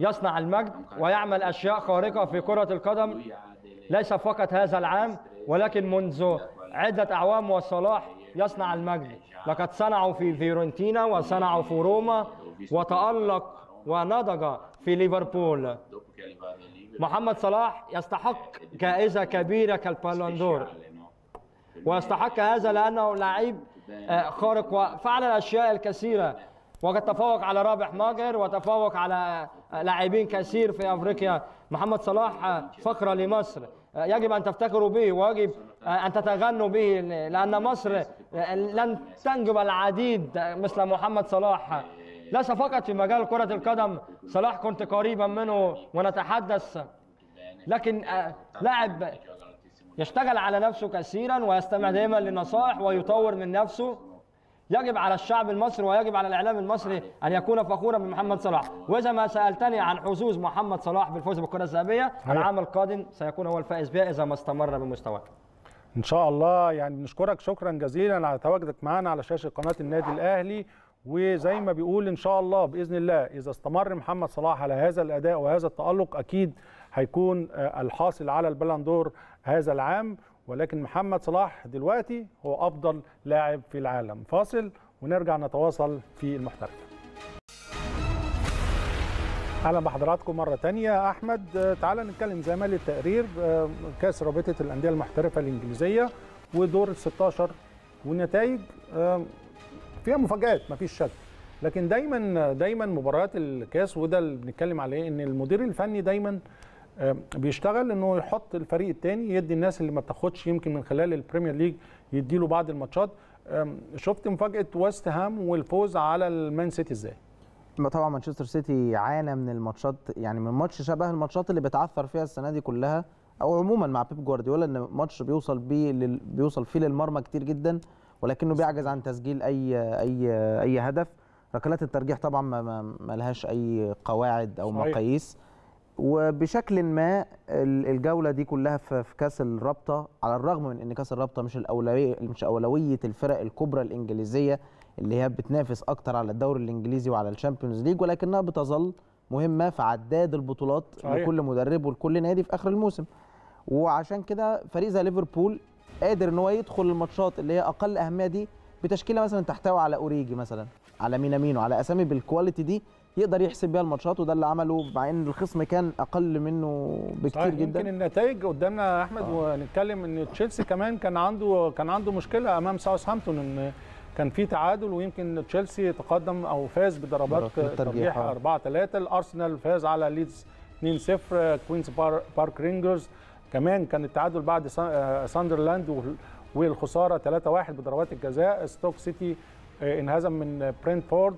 يصنع المجد ويعمل أشياء خارقة في كرة القدم ليس فقط هذا العام ولكن منذ عدة أعوام وصلاح يصنع المجد لقد صنعوا في فيورنتينا وصنعوا في روما وتألق ونضج في ليفربول محمد صلاح يستحق جائزة كبيرة كالبالندور ويستحق هذا لأنه لعيب آه، خارق وفعل الأشياء الكثيرة وقد تفوق على رابح ماجر وتفوق على لاعبين كثير في افريقيا محمد صلاح آه، فقره لمصر آه، يجب ان تفتخروا به ويجب آه، ان تتغنوا به لان مصر لن تنجب العديد مثل محمد صلاح ليس فقط في مجال كره القدم صلاح كنت قريبا منه ونتحدث لكن لاعب يشتغل على نفسه كثيرا ويستمع دائما للنصائح ويطور من نفسه يجب على الشعب المصري ويجب على الإعلام المصري أن يكون فخورا بمحمد صلاح وإذا ما سألتني عن حظوظ محمد صلاح بالفوز بالكرة الذهبية العام القادم سيكون هو الفائز بها إذا ما استمر بمستواه ان شاء الله يعني بنشكرك شكرا جزيلا على تواجدك معنا على شاشه قناه النادي الاهلي وزي ما بيقول ان شاء الله باذن الله اذا استمر محمد صلاح على هذا الاداء وهذا التالق اكيد هيكون آه، الحاصل على البلندور هذا العام ولكن محمد صلاح دلوقتي هو أفضل لاعب في العالم فاصل ونرجع نتواصل في المحترف اهلا بحضراتكم مره تانية احمد تعالى نتكلم زي ما للتقرير كاس رابطه الانديه المحترفه الانجليزيه ودور ال 16 والنتائج فيها مفاجات مفيش شك لكن دايما دايما مباريات الكاس وده اللي بنتكلم عليه ان المدير الفني دايما آه، بيشتغل انه يحط الفريق الثاني يدي الناس اللي ما بتاخدش يمكن من خلال البريمير ليج يدي له بعض الماتشات شفت مفاجاه ويست هام والفوز على المان سيتي ازاي؟ طبعا مانشستر سيتي عانى من الماتشات يعني من ماتش شبه الماتشات اللي بتعثر فيها السنه دي كلها او عموما مع بيب جوارديولا ان ماتش بيوصل بيه لل... بيوصل فيه للمرمى كتير جدا ولكنه بيعجز عن تسجيل اي اي اي هدف ركلات الترجيح طبعا ما, ما لهاش اي قواعد او صحيح. مقاييس وبشكل ما الجوله دي كلها في كاس الرابطه على الرغم من ان كاس الرابطه مش الاولويه مش اولويه الفرق الكبرى الانجليزيه اللي هي بتنافس اكتر على الدوري الانجليزي وعلى الشامبيونز ليج ولكنها بتظل مهمه في عداد البطولات صحيح. لكل مدرب ولكل نادي في اخر الموسم وعشان كده فريق زي ليفربول قادر ان هو يدخل الماتشات اللي هي اقل اهميه دي بتشكيله مثلا تحتوي على اوريجي مثلا على مينامينو على اسامي بالكواليتي دي يقدر يحسب بيها الماتشات وده اللي عمله مع ان الخصم كان اقل منه بكتير جدا يمكن النتائج قدامنا يا احمد آه. ونتكلم ان تشيلسي كمان كان عنده كان عنده مشكله امام ساوثهامبتون ان كان في تعادل ويمكن تشيلسي تقدم او فاز بضربات ترجيح 4 آه. 3 الارسنال فاز على ليدز 2 0 كوينز بارك رينجرز كمان كان التعادل بعد آه، ساندرلاند والخساره 3 1 بضربات الجزاء ستوك سيتي آه، انهزم من برينتفورد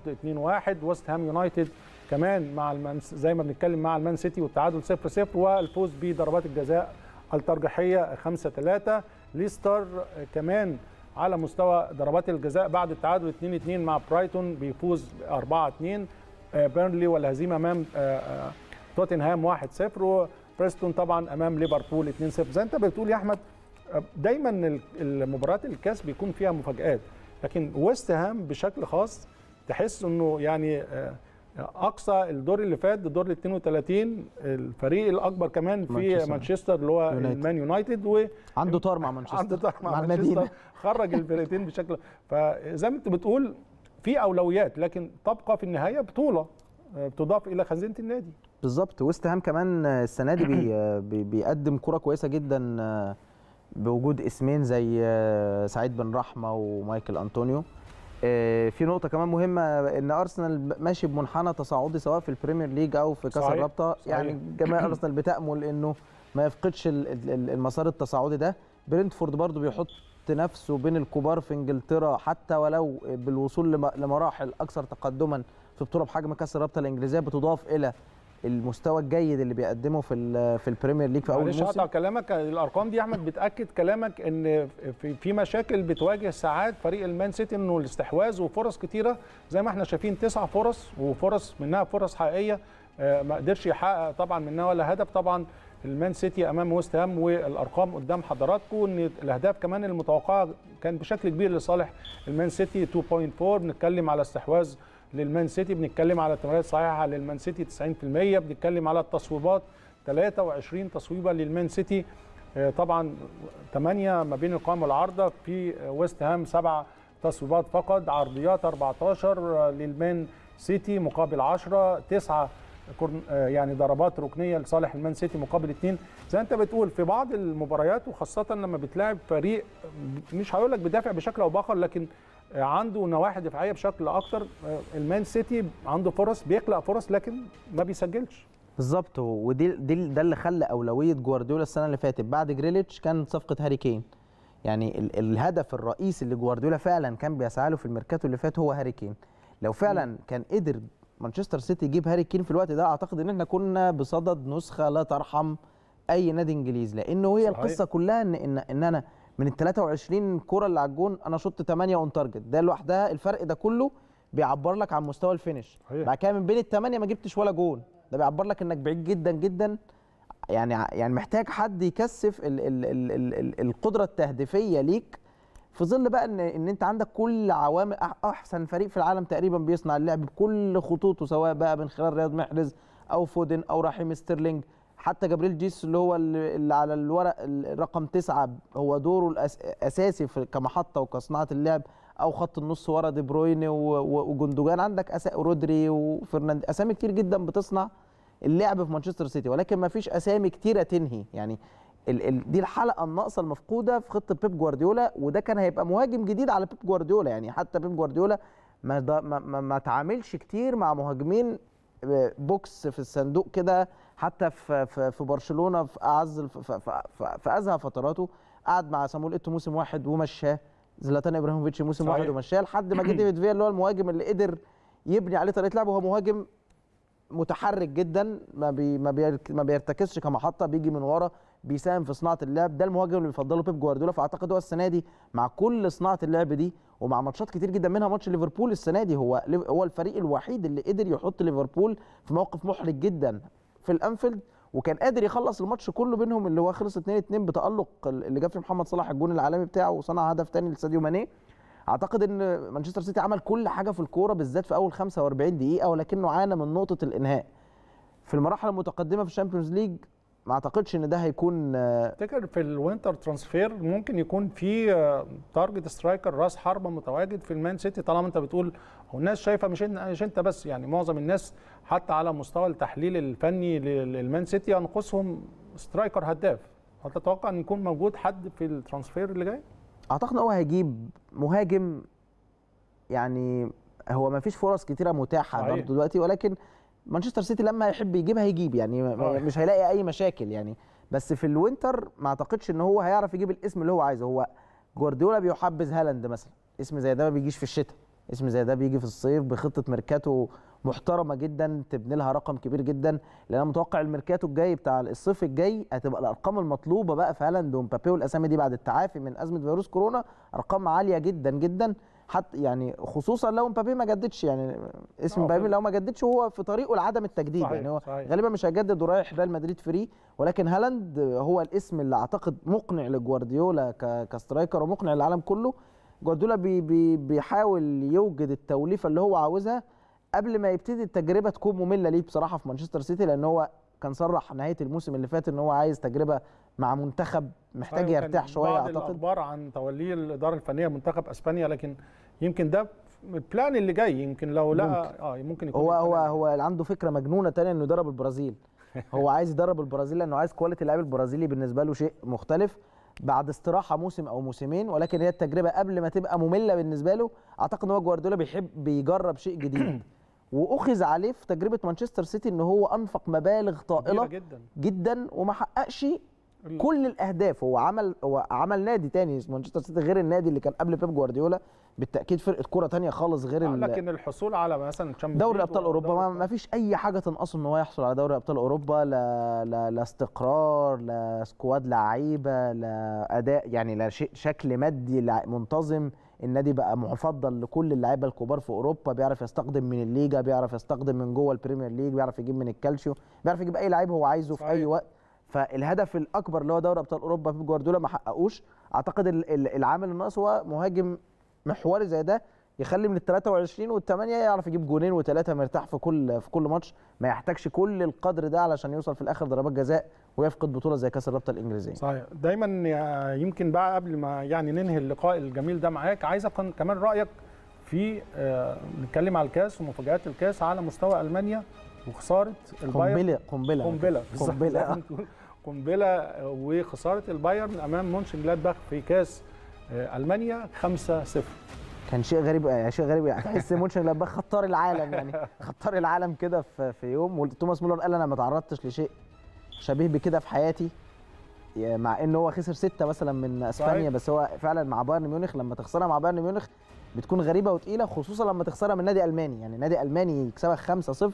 2-1 ويست هام يونايتد كمان مع المان زي ما بنتكلم مع المان سيتي والتعادل 0-0 والفوز بضربات الجزاء الترجيحيه 5-3 ليستر آه، كمان على مستوى ضربات الجزاء بعد التعادل 2-2 مع برايتون بيفوز 4-2 آه، بيرنلي والهزيمه امام توتنهام 1-0 بريستون طبعا امام ليفربول 2-0 زي انت بتقول يا احمد دايما المباريات الكاس بيكون فيها مفاجآت لكن ويست هام بشكل خاص تحس انه يعني آه، اقصى الدور اللي فات دور ال 32 الفريق الاكبر كمان في مانشستر, اللي هو المان يونايتد و عنده طار مع مانشستر عنده طار مع, مع مانشستر *laughs* خرج الفرقتين بشكل فزي ما انت بتقول في اولويات لكن تبقى في النهايه بطوله آه، بتضاف الى خزينه النادي بالظبط ويست هام كمان آه، السنه دي بي بيقدم كره كويسه جدا بوجود اسمين زي آه، سعيد بن رحمه ومايكل انطونيو آه، في نقطة كمان مهمة إن أرسنال ماشي بمنحنى تصاعدي سواء في البريمير ليج أو في كأس الرابطة يعني جماهير أرسنال بتأمل إنه ما يفقدش المسار التصاعدي ده برنتفورد برضو بيحط نفسه بين الكبار في انجلترا حتى ولو بالوصول لمراحل اكثر تقدما في بطوله بحجم كاس الرابطه الانجليزيه بتضاف الى المستوى الجيد اللي بيقدمه في في البريمير ليج في اول موسم معلش كلامك الارقام دي يا احمد بتاكد كلامك ان في مشاكل بتواجه ساعات فريق المان سيتي انه الاستحواذ وفرص كتيره زي ما احنا شايفين تسع فرص وفرص منها فرص حقيقيه آه، ما قدرش يحقق طبعا منها ولا هدف طبعا المان سيتي امام ويست هام والارقام قدام حضراتكم ان الاهداف كمان المتوقعه كان بشكل كبير لصالح المان سيتي 2.4 بنتكلم على استحواذ للمان سيتي بنتكلم على التمريرات الصحيحه للمان سيتي 90% بنتكلم على التصويبات 23 تصويبه للمان سيتي آه، طبعا 8 ما بين القائمه والعارضه في ويست هام 7 تصويبات فقط عرضيات 14 للمان سيتي مقابل 10 9 آه، يعني ضربات ركنيه لصالح المان سيتي مقابل 2 زي انت بتقول في بعض المباريات وخاصه لما بتلاعب فريق مش هقول لك بدافع بشكل او باخر لكن عنده نواحي دفاعيه بشكل اكتر آه، المان سيتي عنده فرص بيخلق فرص لكن ما بيسجلش بالظبط ودي دي ده اللي خلى اولويه جوارديولا السنه اللي فاتت بعد جريليتش كان صفقه هاري كين يعني الهدف الرئيسي اللي جوارديولا فعلا كان بيسعى له في الميركاتو اللي فات هو هاري كين لو فعلا كان قدر مانشستر سيتي يجيب هاري كين في الوقت ده اعتقد ان احنا كنا بصدد نسخه لا ترحم اي نادي انجليزي لانه هي صحيح. القصه كلها ان ان, إن انا من ال 23 كوره اللي على الجون انا شطت 8 اون تارجت ده لوحدها الفرق ده كله بيعبر لك عن مستوى الفينش بعد كده من بين الثمانيه ما جبتش ولا جون ده بيعبر لك انك بعيد جدا جدا يعني يعني محتاج حد يكثف ال ال ال ال ال القدره التهديفيه ليك في ظل بقى ان ان انت عندك كل عوامل احسن فريق في العالم تقريبا بيصنع اللعب بكل خطوطه سواء بقى من خلال رياض محرز او فودن او رحيم ستيرلينج حتى جبريل جيس اللي هو اللي على الورق رقم تسعة هو دوره الاساسي في كمحطه وكصناعه اللعب او خط النص ورا دي بروين وجندوجان عندك أسا رودري وفرناند اسامي كتير جدا بتصنع اللعب في مانشستر سيتي ولكن ما فيش اسامي كتيره تنهي يعني ال ال دي الحلقه الناقصه المفقوده في خطه بيب جوارديولا وده كان هيبقى مهاجم جديد على بيب جوارديولا يعني حتى بيب جوارديولا ما, ما, ما تعاملش كتير مع مهاجمين بوكس في الصندوق كده حتى في في برشلونه في اعز في, ازهى فتراته قعد مع صامويل ايتو موسم واحد ومشاه زلاتان ابراهيموفيتش موسم واحد ومشاه لحد ما جه *clears throat* ديفيد فيا اللي هو المهاجم اللي قدر يبني عليه طريقه لعبه هو مهاجم متحرك جدا ما بي ما بيرتكزش كمحطه بيجي من ورا بيساهم في صناعه اللعب ده المهاجم اللي بيفضله بيب جوارديولا فاعتقد هو السنه دي مع كل صناعه اللعب دي ومع ماتشات كتير جدا منها ماتش ليفربول السنه دي هو هو الفريق الوحيد اللي قدر يحط ليفربول في موقف محرج جدا في الانفيلد وكان قادر يخلص الماتش كله بينهم اللي هو خلص 2-2 بتالق اللي جاب فيه محمد صلاح الجون العالمي بتاعه وصنع هدف تاني لساديو ماني اعتقد ان مانشستر سيتي عمل كل حاجه في الكوره بالذات في اول 45 دقيقه ولكنه عانى من نقطه الانهاء في المراحل المتقدمه في الشامبيونز ليج ما اعتقدش ان ده هيكون تفتكر في الوينتر ترانسفير ممكن يكون في تارجت سترايكر راس حربه متواجد في المان سيتي طالما انت بتقول والناس شايفه مش مش انت بس يعني معظم الناس حتى على مستوى التحليل الفني للمان سيتي ينقصهم سترايكر هداف هل تتوقع ان يكون موجود حد في الترانسفير اللي جاي؟ اعتقد ان هو هيجيب مهاجم يعني هو ما فيش فرص كتيره متاحه برضه دلوقتي ولكن مانشستر سيتي لما يحب يجيبها يجيب يعني أوه. مش هيلاقي اي مشاكل يعني بس في الوينتر ما اعتقدش ان هو هيعرف يجيب الاسم اللي هو عايزه هو جوارديولا بيحبذ هالاند مثلا اسم زي ده ما بيجيش في الشتاء اسم زي ده بيجي في الصيف بخطه ميركاتو محترمه جدا تبني لها رقم كبير جدا لان انا متوقع الميركاتو الجاي بتاع الصيف الجاي هتبقى الارقام المطلوبه بقى في هالاند ومبابي والاسامي دي بعد التعافي من ازمه فيروس كورونا ارقام عاليه جدا جدا حتى يعني خصوصا لو مبابي ما جددش يعني اسم اه، مبابي لو ما جددش هو في طريقه لعدم التجديد صحيح يعني هو صحيح. غالبا مش هيجدد ورايح ريال مدريد فري ولكن هالاند هو الاسم اللي اعتقد مقنع لجوارديولا كسترايكر ومقنع للعالم كله جوارديولا بي بي بيحاول يوجد التوليفه اللي هو عاوزها قبل ما يبتدي التجربه تكون ممله ليه بصراحه في مانشستر سيتي لان هو كان صرح نهايه الموسم اللي فات ان هو عايز تجربه مع منتخب محتاج أيوة يرتاح شويه بعض اعتقد الاخبار عن توليه الاداره الفنيه منتخب اسبانيا لكن يمكن ده البلان اللي جاي يمكن لو لا ممكن. اه ممكن يكون هو هو هو عنده فكره مجنونه ثانيه انه يدرب البرازيل *laughs* هو عايز يدرب البرازيل لانه عايز كواليتي اللاعب البرازيلي بالنسبه له شيء مختلف بعد استراحه موسم او موسمين ولكن هي التجربه قبل ما تبقى ممله بالنسبه له اعتقد ان هو جوارديولا بيحب بيجرب شيء جديد *clears throat* واخذ عليه في تجربه مانشستر سيتي ان هو انفق مبالغ طائله جدا جدا وما حققش كل الاهداف هو عمل هو عمل نادي تاني مانشستر سيتي غير النادي اللي كان قبل بيب جوارديولا بالتاكيد فرقه كوره تانية خالص غير آه، لكن الحصول على مثلا دوري ابطال اوروبا ما فيش اي حاجه تنقصه ان هو يحصل على دوري ابطال اوروبا لا لا, لا استقرار لا سكواد لعيبه لا اداء يعني لا شيء شكل مادي منتظم النادي بقى مفضل لكل اللعيبه الكبار في اوروبا بيعرف يستقدم من الليجا بيعرف يستقدم من جوه البريمير ليج بيعرف يجيب من الكالشيو بيعرف يجيب اي لعيب هو عايزه صحيح. في اي وقت فالهدف الاكبر اللي هو دوري ابطال اوروبا في جوارديولا ما حققوش اعتقد العامل الناقص هو مهاجم محوري زي ده يخلي من ال 23 وال 8 يعرف يجيب جونين وثلاثه مرتاح في كل في كل ماتش ما يحتاجش كل القدر ده علشان يوصل في الاخر ضربات جزاء ويفقد بطوله زي كاس الرابطه الانجليزيه. صحيح دايما يمكن بقى قبل ما يعني ننهي اللقاء الجميل ده معاك عايز كمان رايك في آه، نتكلم على الكاس ومفاجات الكاس على مستوى المانيا وخساره البايرن قنبله قنبله قنبله *laughs* قنبله قنبله آه، وخساره البايرن امام مونشن باخ في كاس آه، المانيا 5-0 كان شيء غريب يعني شيء غريب يعني تحس مونشن لباخ خطار العالم يعني خطار العالم كده في, في يوم وتوماس مولر قال انا ما تعرضتش لشيء شبيه بكده في حياتي مع ان هو خسر سته مثلا من اسبانيا بس هو فعلا مع بايرن ميونخ لما تخسرها مع بايرن ميونخ بتكون غريبه وتقيله خصوصا لما تخسرها من نادي الماني يعني نادي الماني يكسبك 5-0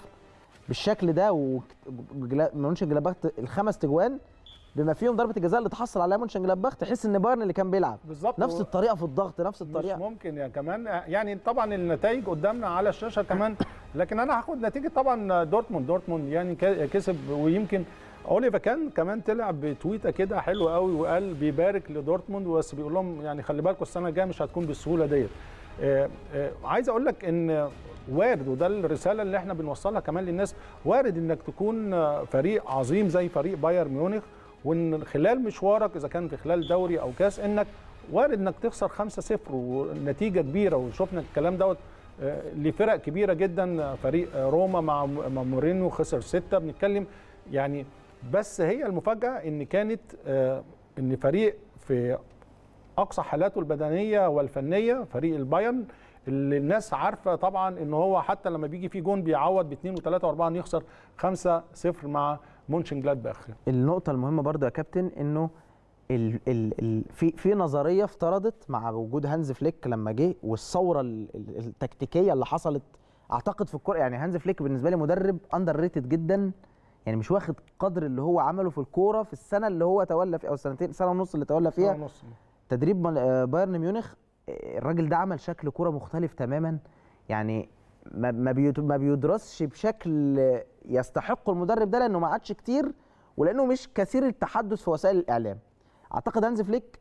بالشكل ده ومونشن جلاباخ الخمس تجوان بما فيهم ضربه الجزاء اللي تحصل عليها مونشن جلادباخ تحس ان بايرن اللي كان بيلعب بالظبط نفس الطريقه في الضغط نفس الطريقه مش ممكن يعني كمان يعني طبعا النتائج قدامنا على الشاشه كمان لكن انا هاخد نتيجه طبعا دورتموند دورتموند يعني كسب ويمكن اوليفا كان كمان طلع بتويته كده حلوه قوي وقال بيبارك لدورتموند بس بيقول لهم يعني خلي بالكم السنه الجايه مش هتكون بالسهوله ديت آه، آه، عايز اقول لك ان وارد وده الرساله اللي احنا بنوصلها كمان للناس وارد انك تكون فريق عظيم زي فريق بايرن ميونخ وان خلال مشوارك اذا كان في خلال دوري او كاس انك وارد انك تخسر 5-0 ونتيجه كبيره وشفنا الكلام دوت آه، لفرق كبيره جدا فريق روما مع مورينيو خسر 6 بنتكلم يعني بس هي المفاجاه ان كانت آه، ان فريق في اقصى حالاته البدنيه والفنيه فريق البايرن اللي الناس عارفه طبعا ان هو حتى لما بيجي فيه جون بيعوض باثنين وثلاثه واربعه يخسر 5 0 مع مونشن جلادباخ النقطه المهمه برضو يا كابتن انه ال ال ال في في نظريه افترضت مع وجود هانز فليك لما جه والثوره التكتيكيه اللي حصلت اعتقد في الكوره يعني هانز فليك بالنسبه لي مدرب اندر ريتد جدا يعني مش واخد قدر اللي هو عمله في الكوره في السنه اللي هو تولى فيها او السنتين سنه ونص اللي تولى فيها ونص تدريب آه، بايرن ميونخ آه، الراجل ده عمل شكل كوره مختلف تماما يعني ما ما بيدرسش بشكل يستحق المدرب ده لانه ما عادش كتير ولانه مش كثير التحدث في وسائل الاعلام اعتقد هانز فليك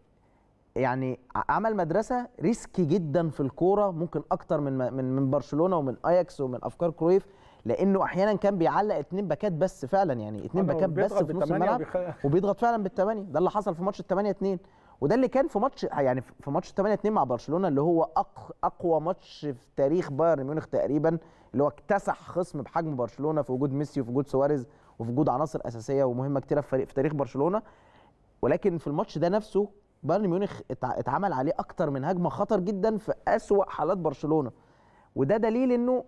يعني عمل مدرسه ريسكي جدا في الكوره ممكن اكتر من من من برشلونه ومن اياكس ومن افكار كرويف لانه احيانا كان بيعلق اتنين باكات بس فعلا يعني اتنين آه، باكات بس في نص الملعب وبيضغط فعلا بالثمانيه ده اللي حصل في ماتش الثمانيه اتنين وده اللي كان في ماتش يعني في ماتش 8 2 مع برشلونه اللي هو اقوى ماتش في تاريخ بايرن ميونخ تقريبا اللي هو اكتسح خصم بحجم برشلونه في وجود ميسي وفي وجود سواريز وفي وجود عناصر اساسيه ومهمه كتيره في, في تاريخ برشلونه ولكن في الماتش ده نفسه بايرن ميونخ اتعمل عليه اكتر من هجمه خطر جدا في اسوا حالات برشلونه وده دليل انه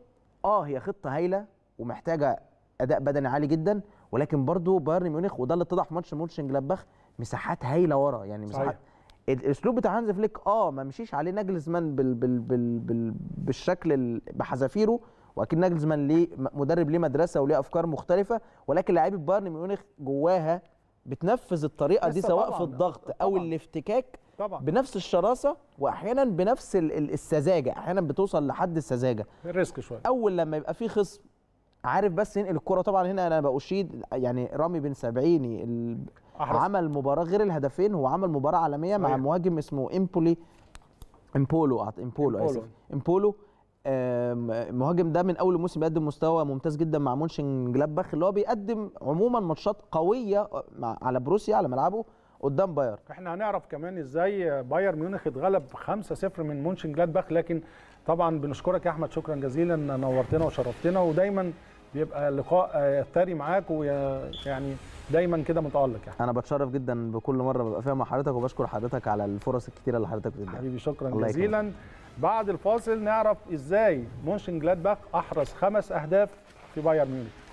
اه هي خطه هايله ومحتاجه اداء بدني عالي جدا ولكن برضه بايرن ميونخ وده اللي اتضح في ماتش مونشن جلادباخ مساحات هايله ورا يعني مساحات صحيح. الاسلوب بتاع هانز فليك اه ما مشيش عليه ناجلزمان بال بال بال بال بالشكل بحذافيره واكيد ناجلزمان ليه مدرب ليه مدرسه وليه افكار مختلفه ولكن لعيبه بايرن ميونخ جواها بتنفذ الطريقه دي سواء طبعًا. في الضغط او طبعًا. الافتكاك طبعا بنفس الشراسه واحيانا بنفس السذاجه احيانا بتوصل لحد السذاجه الريسك شويه اول لما يبقى في خصم عارف بس ينقل الكره طبعا هنا انا باشيد يعني رامي بن سبعيني أحرص. عمل مباراه غير الهدفين هو عمل مباراه عالميه مع مهاجم اسمه امبولي امبولو امبولو, إمبولو. اسف امبولو المهاجم ده من اول الموسم بيقدم مستوى ممتاز جدا مع مونشن جلابخ اللي هو بيقدم عموما ماتشات قويه آه، على بروسيا على ملعبه قدام باير احنا هنعرف كمان ازاي باير ميونخ اتغلب 5-0 من مونشن جلادباخ لكن طبعا بنشكرك يا احمد شكرا جزيلا نورتنا وشرفتنا ودايما يبقى اللقاء طاري آه، معاك ويعني دايما كده متالق يعني. انا بتشرف جدا بكل مره ببقى فيها مع حضرتك وبشكر حضرتك على الفرص الكتيره اللي حضرتك بتديها حبيبي شكرا جزيلا بعد الفاصل نعرف ازاي مونشن جلادباخ احرز خمس اهداف في بايرن ميونخ